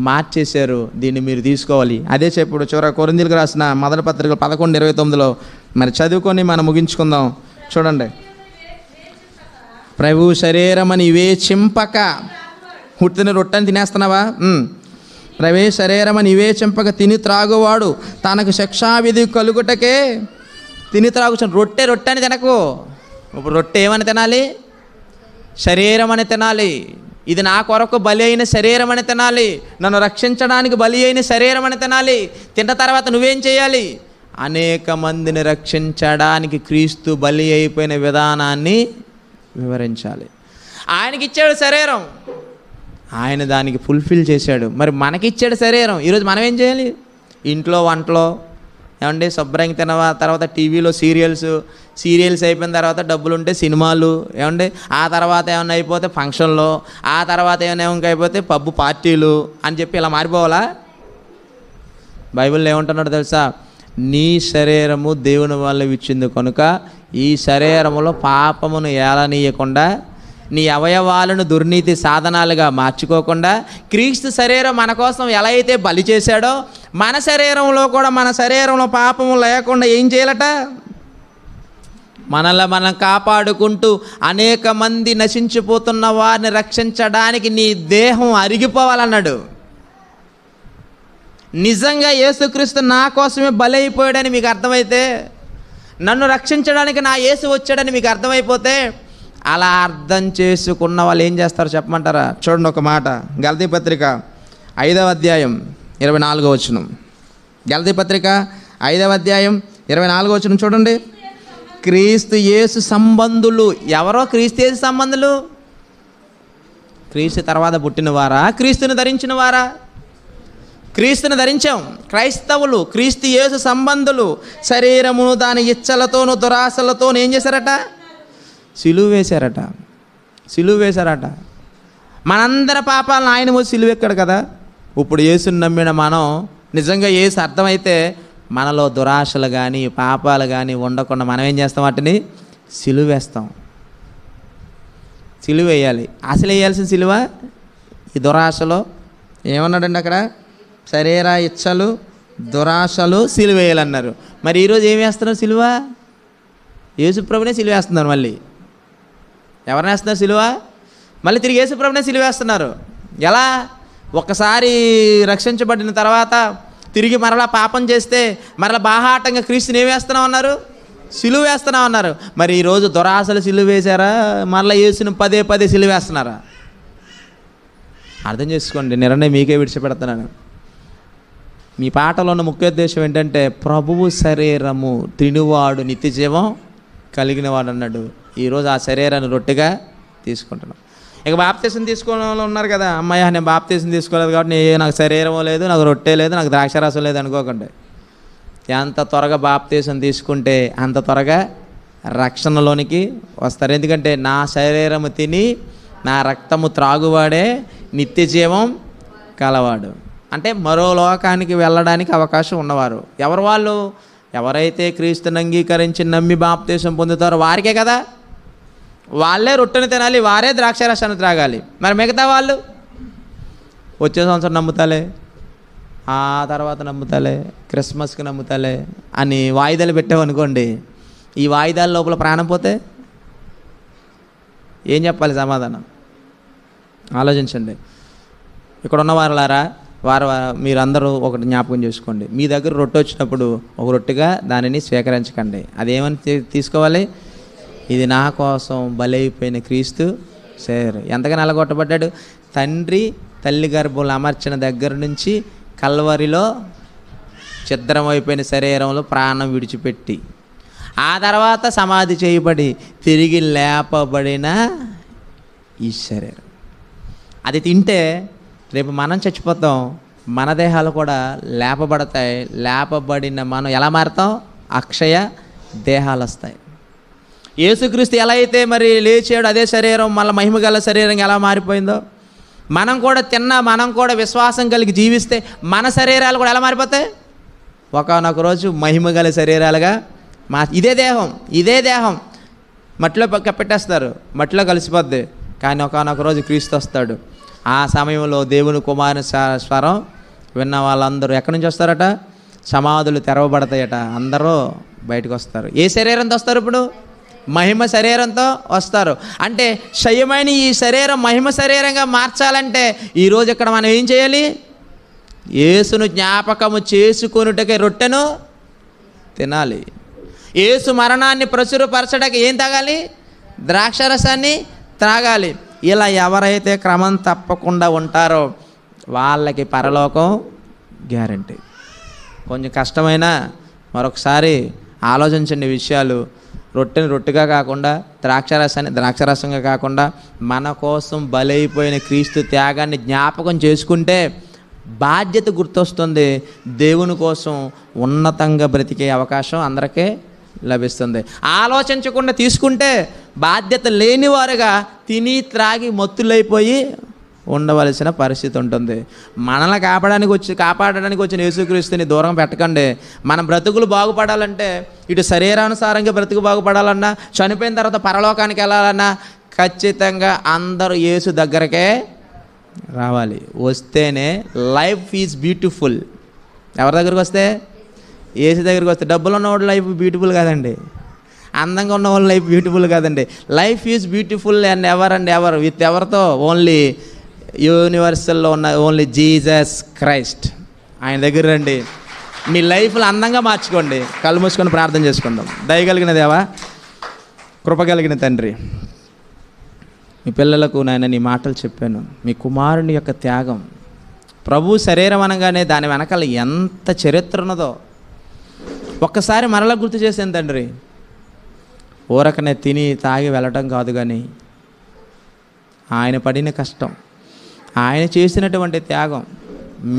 మార్చేశారు దీన్ని మీరు తీసుకోవాలి అదే చెప్పుడు చివర కొరిందీలకు రాసిన మొదటి పత్రిక పదకొండు ఇరవై తొమ్మిదిలో మరి చదువుకొని మనం ముగించుకుందాం చూడండి ప్రభు శరీరమని ఇవే చింపక పుట్టిన రొట్టెని తినేస్తున్నావా ప్రభు శరీరమని ఇవే చింపక తిని త్రాగువాడు తనకు శిక్షావిధి కలుగుటకే తిని త్రాగు రొట్టె రొట్టెని తినకు ఇప్పుడు రొట్టె ఏమని తినాలి శరీరం అని తినాలి ఇది నా కొరకు బలి అయిన శరీరం అని తినాలి నన్ను రక్షించడానికి బలి అయిన శరీరం అని తినాలి తిన్న తర్వాత నువ్వేం చేయాలి అనేక మందిని రక్షించడానికి క్రీస్తు బలి అయిపోయిన విధానాన్ని వివరించాలి ఆయనకి ఇచ్చాడు శరీరం ఆయన దానికి ఫుల్ఫిల్ చేశాడు మరి మనకిచ్చాడు శరీరం ఈరోజు మనం ఏం చేయాలి ఇంట్లో వంటలో ఏమండి శుభ్రంగా తిన తర్వాత టీవీలో సీరియల్స్ సీరియల్స్ అయిపోయిన తర్వాత డబ్బులు ఉంటే సినిమాలు ఏమండి ఆ తర్వాత ఏమైనా అయిపోతే ఫంక్షన్లు ఆ తర్వాత ఏమైనా అయిపోతే పబ్బు పార్టీలు అని చెప్పి ఇలా మారిపోవాలా బైబిల్లో ఏమంటున్నాడు తెలుసా నీ శరీరము దేవుని వల్ల ఇచ్చింది కనుక ఈ శరీరములో పాపమును ఏలనీయకుండా నీ అవయవాలను దుర్నీతి సాధనాలుగా మార్చుకోకుండా క్రీస్తు శరీరం మన కోసం ఎలా అయితే బలి చేశాడో మన శరీరంలో కూడా మన శరీరంలో పాపము లేకుండా ఏం చేయాలట మనల్ని మనం కాపాడుకుంటూ అనేక మంది నశించిపోతున్న వారిని రక్షించడానికి నీ దేహం అరిగిపోవాలన్నాడు నిజంగా యేసుక్రీస్తు నా కోసమే బలి అయిపోయాడని మీకు అర్థమైతే నన్ను రక్షించడానికి నా యేసు వచ్చాడని మీకు అర్థమైపోతే అలా అర్థం చేసుకున్న వాళ్ళు ఏం చేస్తారు చెప్పమంటారా చూడండి ఒక మాట గలతీ పత్రిక ఐదవ అధ్యాయం ఇరవై నాలుగో వచనం గలతీ పత్రిక ఐదవ అధ్యాయం ఇరవై నాలుగో వచనం చూడండి క్రీస్తు యేసు సంబంధులు ఎవరో క్రీస్తు యేసు సంబంధులు క్రీస్తు తర్వాత పుట్టిన వారా క్రీస్తుని ధరించిన వారా క్రీస్తుని ధరించాం క్రైస్తవులు క్రీస్తు యేసు సంబంధులు శరీరమును దాని ఇచ్చలతోనూ దురాశలతోనూ ఏం చేశారట సిలువ వేశారట సిలువ వేశారట మనందరి పాపాలను ఆయన పోయి సిలువ ఎక్కడు కదా ఇప్పుడు యేసుని నమ్మిన మనం నిజంగా ఏసు అర్థమైతే మనలో దురాశలు కానీ పాపాలు కానీ ఉండకుండా మనం ఏం చేస్తాం వాటిని సిలువ వేస్తాం సిలువ వేయాలి అసలు వేయాల్సిన సిలువ ఈ దురాశలో ఏమన్నాడండి అక్కడ శరీర ఇచ్చలు దురాశలు సిలువేయాలన్నారు మరి ఈరోజు ఏం వేస్తున్నారు సిలువ యేసుప్రభునే సిలువేస్తున్నారు మళ్ళీ ఎవరిని వేస్తున్నారు సిలువ మళ్ళీ తిరిగి యేసుప్రభునే సిలువేస్తున్నారు ఎలా ఒక్కసారి రక్షించబడిన తర్వాత తిరిగి మరలా పాపం చేస్తే మరలా బాహాటంగా క్రీస్తుని ఏం వేస్తున్నావు అన్నారు సిలువ వేస్తున్నావు అన్నారు మరి ఈరోజు దొరాసలు సిలువ వేశారా మరలా యేసును పదే పదే సిలువ వేస్తున్నారా అర్థం చేసుకోండి నిర్ణయం మీకే విడిచిపెడుతున్నాను మీ పాటలో ఉన్న ముఖ్య ఉద్దేశం ఏంటంటే ప్రభువు శరీరము తినువాడు నిత్యజీవం కలిగిన వాడు అన్నాడు ఈరోజు ఆ శరీరాన్ని రొట్టెగా తీసుకుంటున్నాం ఇక బాప్తీసం తీసుకోవడం ఉన్నారు కదా అమ్మాయి నేను బాప్తీసం తీసుకోలేదు కాబట్టి నాకు శరీరం లేదు నాకు రొట్టె లేదు నాకు ద్రాక్షరసం లేదు అనుకోకండి ఎంత త్వరగా బాప్తీసం తీసుకుంటే అంత త్వరగా రక్షణలోనికి వస్తారు ఎందుకంటే నా శరీరము తిని నా రక్తము త్రాగువాడే నిత్య జీవం కలవాడు అంటే మరో లోకానికి వెళ్ళడానికి అవకాశం ఉన్నవారు ఎవరు వాళ్ళు ఎవరైతే క్రీస్తుని అంగీకరించి నమ్మి బాప్తీసం పొందుతారో వారికే కదా వాళ్ళే రొట్టెను తినాలి వారే ద్రాక్ష రసాన్ని త్రాగాలి మరి మిగతా వాళ్ళు వచ్చే సంవత్సరం నమ్ముతాలే ఆ తర్వాత నమ్ముతాలే క్రిస్మస్కి నమ్ముతాలే అని వాయిదాలు పెట్టామనుకోండి ఈ వాయిదాల లోపల ప్రాణం పోతే ఏం చెప్పాలి సమాధానం ఆలోచించండి ఇక్కడ ఉన్న వారులారా వారు మీరందరూ ఒకటి జ్ఞాపకం చేసుకోండి మీ దగ్గర రొట్టె వచ్చినప్పుడు ఒక రొట్టెగా దానిని స్వీకరించకండి అదేమని తీసుకోవాలి ఇది నా కోసం బలైపోయిన క్రీస్తు శరీరం ఎంతగా నలగొట్టబడ్డాడు తండ్రి తల్లి గర్భంలో అమర్చిన దగ్గర నుంచి కల్వరిలో అయిపోయిన శరీరంలో ప్రాణం విడిచిపెట్టి ఆ తర్వాత సమాధి చేయబడి తిరిగి లేపబడిన ఈ శరీరం అది తింటే రేపు మనం చచ్చిపోతాం మన దేహాలు కూడా లేపబడతాయి లేపబడిన మనం ఎలా మారుతాం అక్షయ దేహాలు వస్తాయి యేసుక్రీస్తు ఎలా అయితే మరి లేచాడు అదే శరీరం మళ్ళీ మహిమ గల శరీరం ఎలా మారిపోయిందో మనం కూడా తిన్నా మనం కూడా విశ్వాసం కలిగి జీవిస్తే మన శరీరాలు కూడా ఎలా మారిపోతాయి ఒకనొక రోజు మహిమ గల శరీరాలుగా మా ఇదే దేహం ఇదే దేహం మట్టిలో పెట్టేస్తారు మట్టిలో కలిసిపోద్ది కానీ ఒకనొక రోజు క్రీస్తు వస్తాడు ఆ సమయంలో దేవుని కుమారుని స్వరం విన్న వాళ్ళందరూ ఎక్కడి నుంచి వస్తారట సమాధులు తెరవబడతాయట అందరూ బయటకు వస్తారు ఏ శరీరంతో వస్తారు ఇప్పుడు మహిమ శరీరంతో వస్తారు అంటే క్షయమైన ఈ శరీరం మహిమ శరీరంగా మార్చాలంటే ఈరోజు ఇక్కడ మనం ఏం చేయాలి ఏసును జ్ఞాపకము చేసుకొనుటకే రొట్టెను తినాలి ఏసు మరణాన్ని ప్రచురపరచడానికి ఏం తాగాలి ద్రాక్షరసాన్ని త్రాగాలి ఇలా ఎవరైతే క్రమం తప్పకుండా ఉంటారో వాళ్ళకి పరలోకం గ్యారంటీ కొంచెం కష్టమైనా మరొకసారి ఆలోచించండి విషయాలు రొట్టెని రొట్టెగా కాకుండా ద్రాక్షరసాన్ని ద్రాక్షరసంగా కాకుండా మన కోసం బలైపోయిన క్రీస్తు త్యాగాన్ని జ్ఞాపకం చేసుకుంటే బాధ్యత గుర్తొస్తుంది దేవుని కోసం ఉన్నతంగా బ్రతికే అవకాశం అందరికీ లభిస్తుంది ఆలోచించకుండా తీసుకుంటే బాధ్యత లేనివారుగా తిని త్రాగి మత్తులైపోయి ఉండవలసిన పరిస్థితి ఉంటుంది మనల్ని కాపాడడానికి వచ్చి కాపాడడానికి వచ్చిన యేసుక్రీస్తుని దూరం పెట్టకండి మన బ్రతుకులు బాగుపడాలంటే ఇటు శరీరానుసారంగా బ్రతుకు బాగుపడాలన్నా చనిపోయిన తర్వాత పరలోకానికి వెళ్ళాలన్నా ఖచ్చితంగా అందరూ యేసు దగ్గరకే రావాలి వస్తేనే లైఫ్ ఈజ్ బ్యూటిఫుల్ ఎవరి దగ్గరికి వస్తే ఏసీ దగ్గరికి వస్తే డబ్బులు ఉన్నవాళ్ళు లైఫ్ బ్యూటిఫుల్ కాదండి అందంగా ఉన్న వాళ్ళు లైఫ్ బ్యూటిఫుల్ కాదండి life is beautiful and ever and with ఎవరితో ఓన్లీ యూనివర్సల్లో ఉన్న ఓన్లీ జీజస్ క్రైస్ట్ ఆయన దగ్గర రండి మీ లైఫ్లో అందంగా మార్చుకోండి కళ్ళు మూసుకొని ప్రార్థన చేసుకుందాం దయగలిగిన దేవా కృపగలిగిన తండ్రి మీ పిల్లలకు నాయన నీ మాటలు చెప్పాను మీ కుమారుని యొక్క త్యాగం ప్రభు శరీరం అనగానే దాని వెనకాల ఎంత చరిత్ర ఉన్నదో ఒక్కసారి మరలా గుర్తు చేసింది తండ్రి ఊరకనే తిని తాగి వెళ్ళటం కాదు కానీ ఆయన పడిన కష్టం ఆయన చేసినటువంటి త్యాగం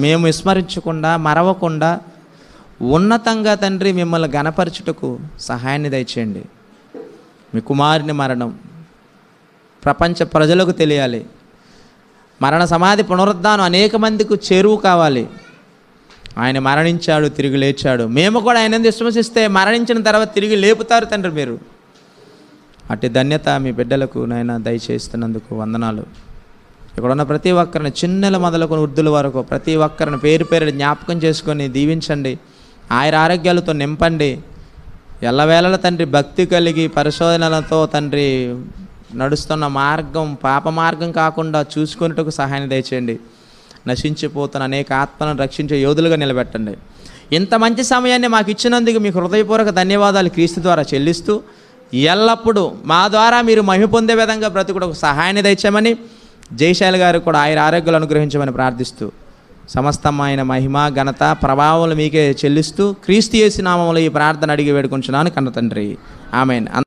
మేము విస్మరించకుండా మరవకుండా ఉన్నతంగా తండ్రి మిమ్మల్ని గనపరచుటకు సహాయాన్ని దయచేయండి మీ కుమారుని మరణం ప్రపంచ ప్రజలకు తెలియాలి మరణ సమాధి పునరుద్ధానం అనేక మందికి చేరువు కావాలి ఆయన మరణించాడు తిరిగి లేచాడు మేము కూడా ఆయన విశ్వసిస్తే మరణించిన తర్వాత తిరిగి లేపుతారు తండ్రి మీరు అట్టి ధన్యత మీ బిడ్డలకు నాయన దయచేస్తున్నందుకు వందనాలు ఉన్న ప్రతి ఒక్కరిని చిన్నల మొదలుకొని వృద్ధుల వరకు ప్రతి ఒక్కరిని పేరు పేరు జ్ఞాపకం చేసుకొని దీవించండి ఆయన ఆరోగ్యాలతో నింపండి ఎల్లవేళల తండ్రి భక్తి కలిగి పరిశోధనలతో తండ్రి నడుస్తున్న మార్గం పాప మార్గం కాకుండా చూసుకునేటకు సహాయం దయచేయండి నశించిపోతున్న అనేక ఆత్మలను రక్షించే యోధులుగా నిలబెట్టండి ఇంత మంచి సమయాన్ని మాకు ఇచ్చినందుకు మీ హృదయపూర్వక ధన్యవాదాలు క్రీస్తు ద్వారా చెల్లిస్తూ ఎల్లప్పుడూ మా ద్వారా మీరు మహిమ పొందే విధంగా బ్రతుకుడు ఒక సహాయాన్ని దయచేయమని జయశాలి గారు కూడా ఆయన ఆరోగ్యాలు అనుగ్రహించమని ప్రార్థిస్తూ సమస్తం ఆయన మహిమ ఘనత ప్రభావములు మీకే చెల్లిస్తూ క్రీస్తు చేసి నామములు ఈ ప్రార్థన అడిగి వేడుకుంటున్నాను కన్న తండ్రి ఆమెన్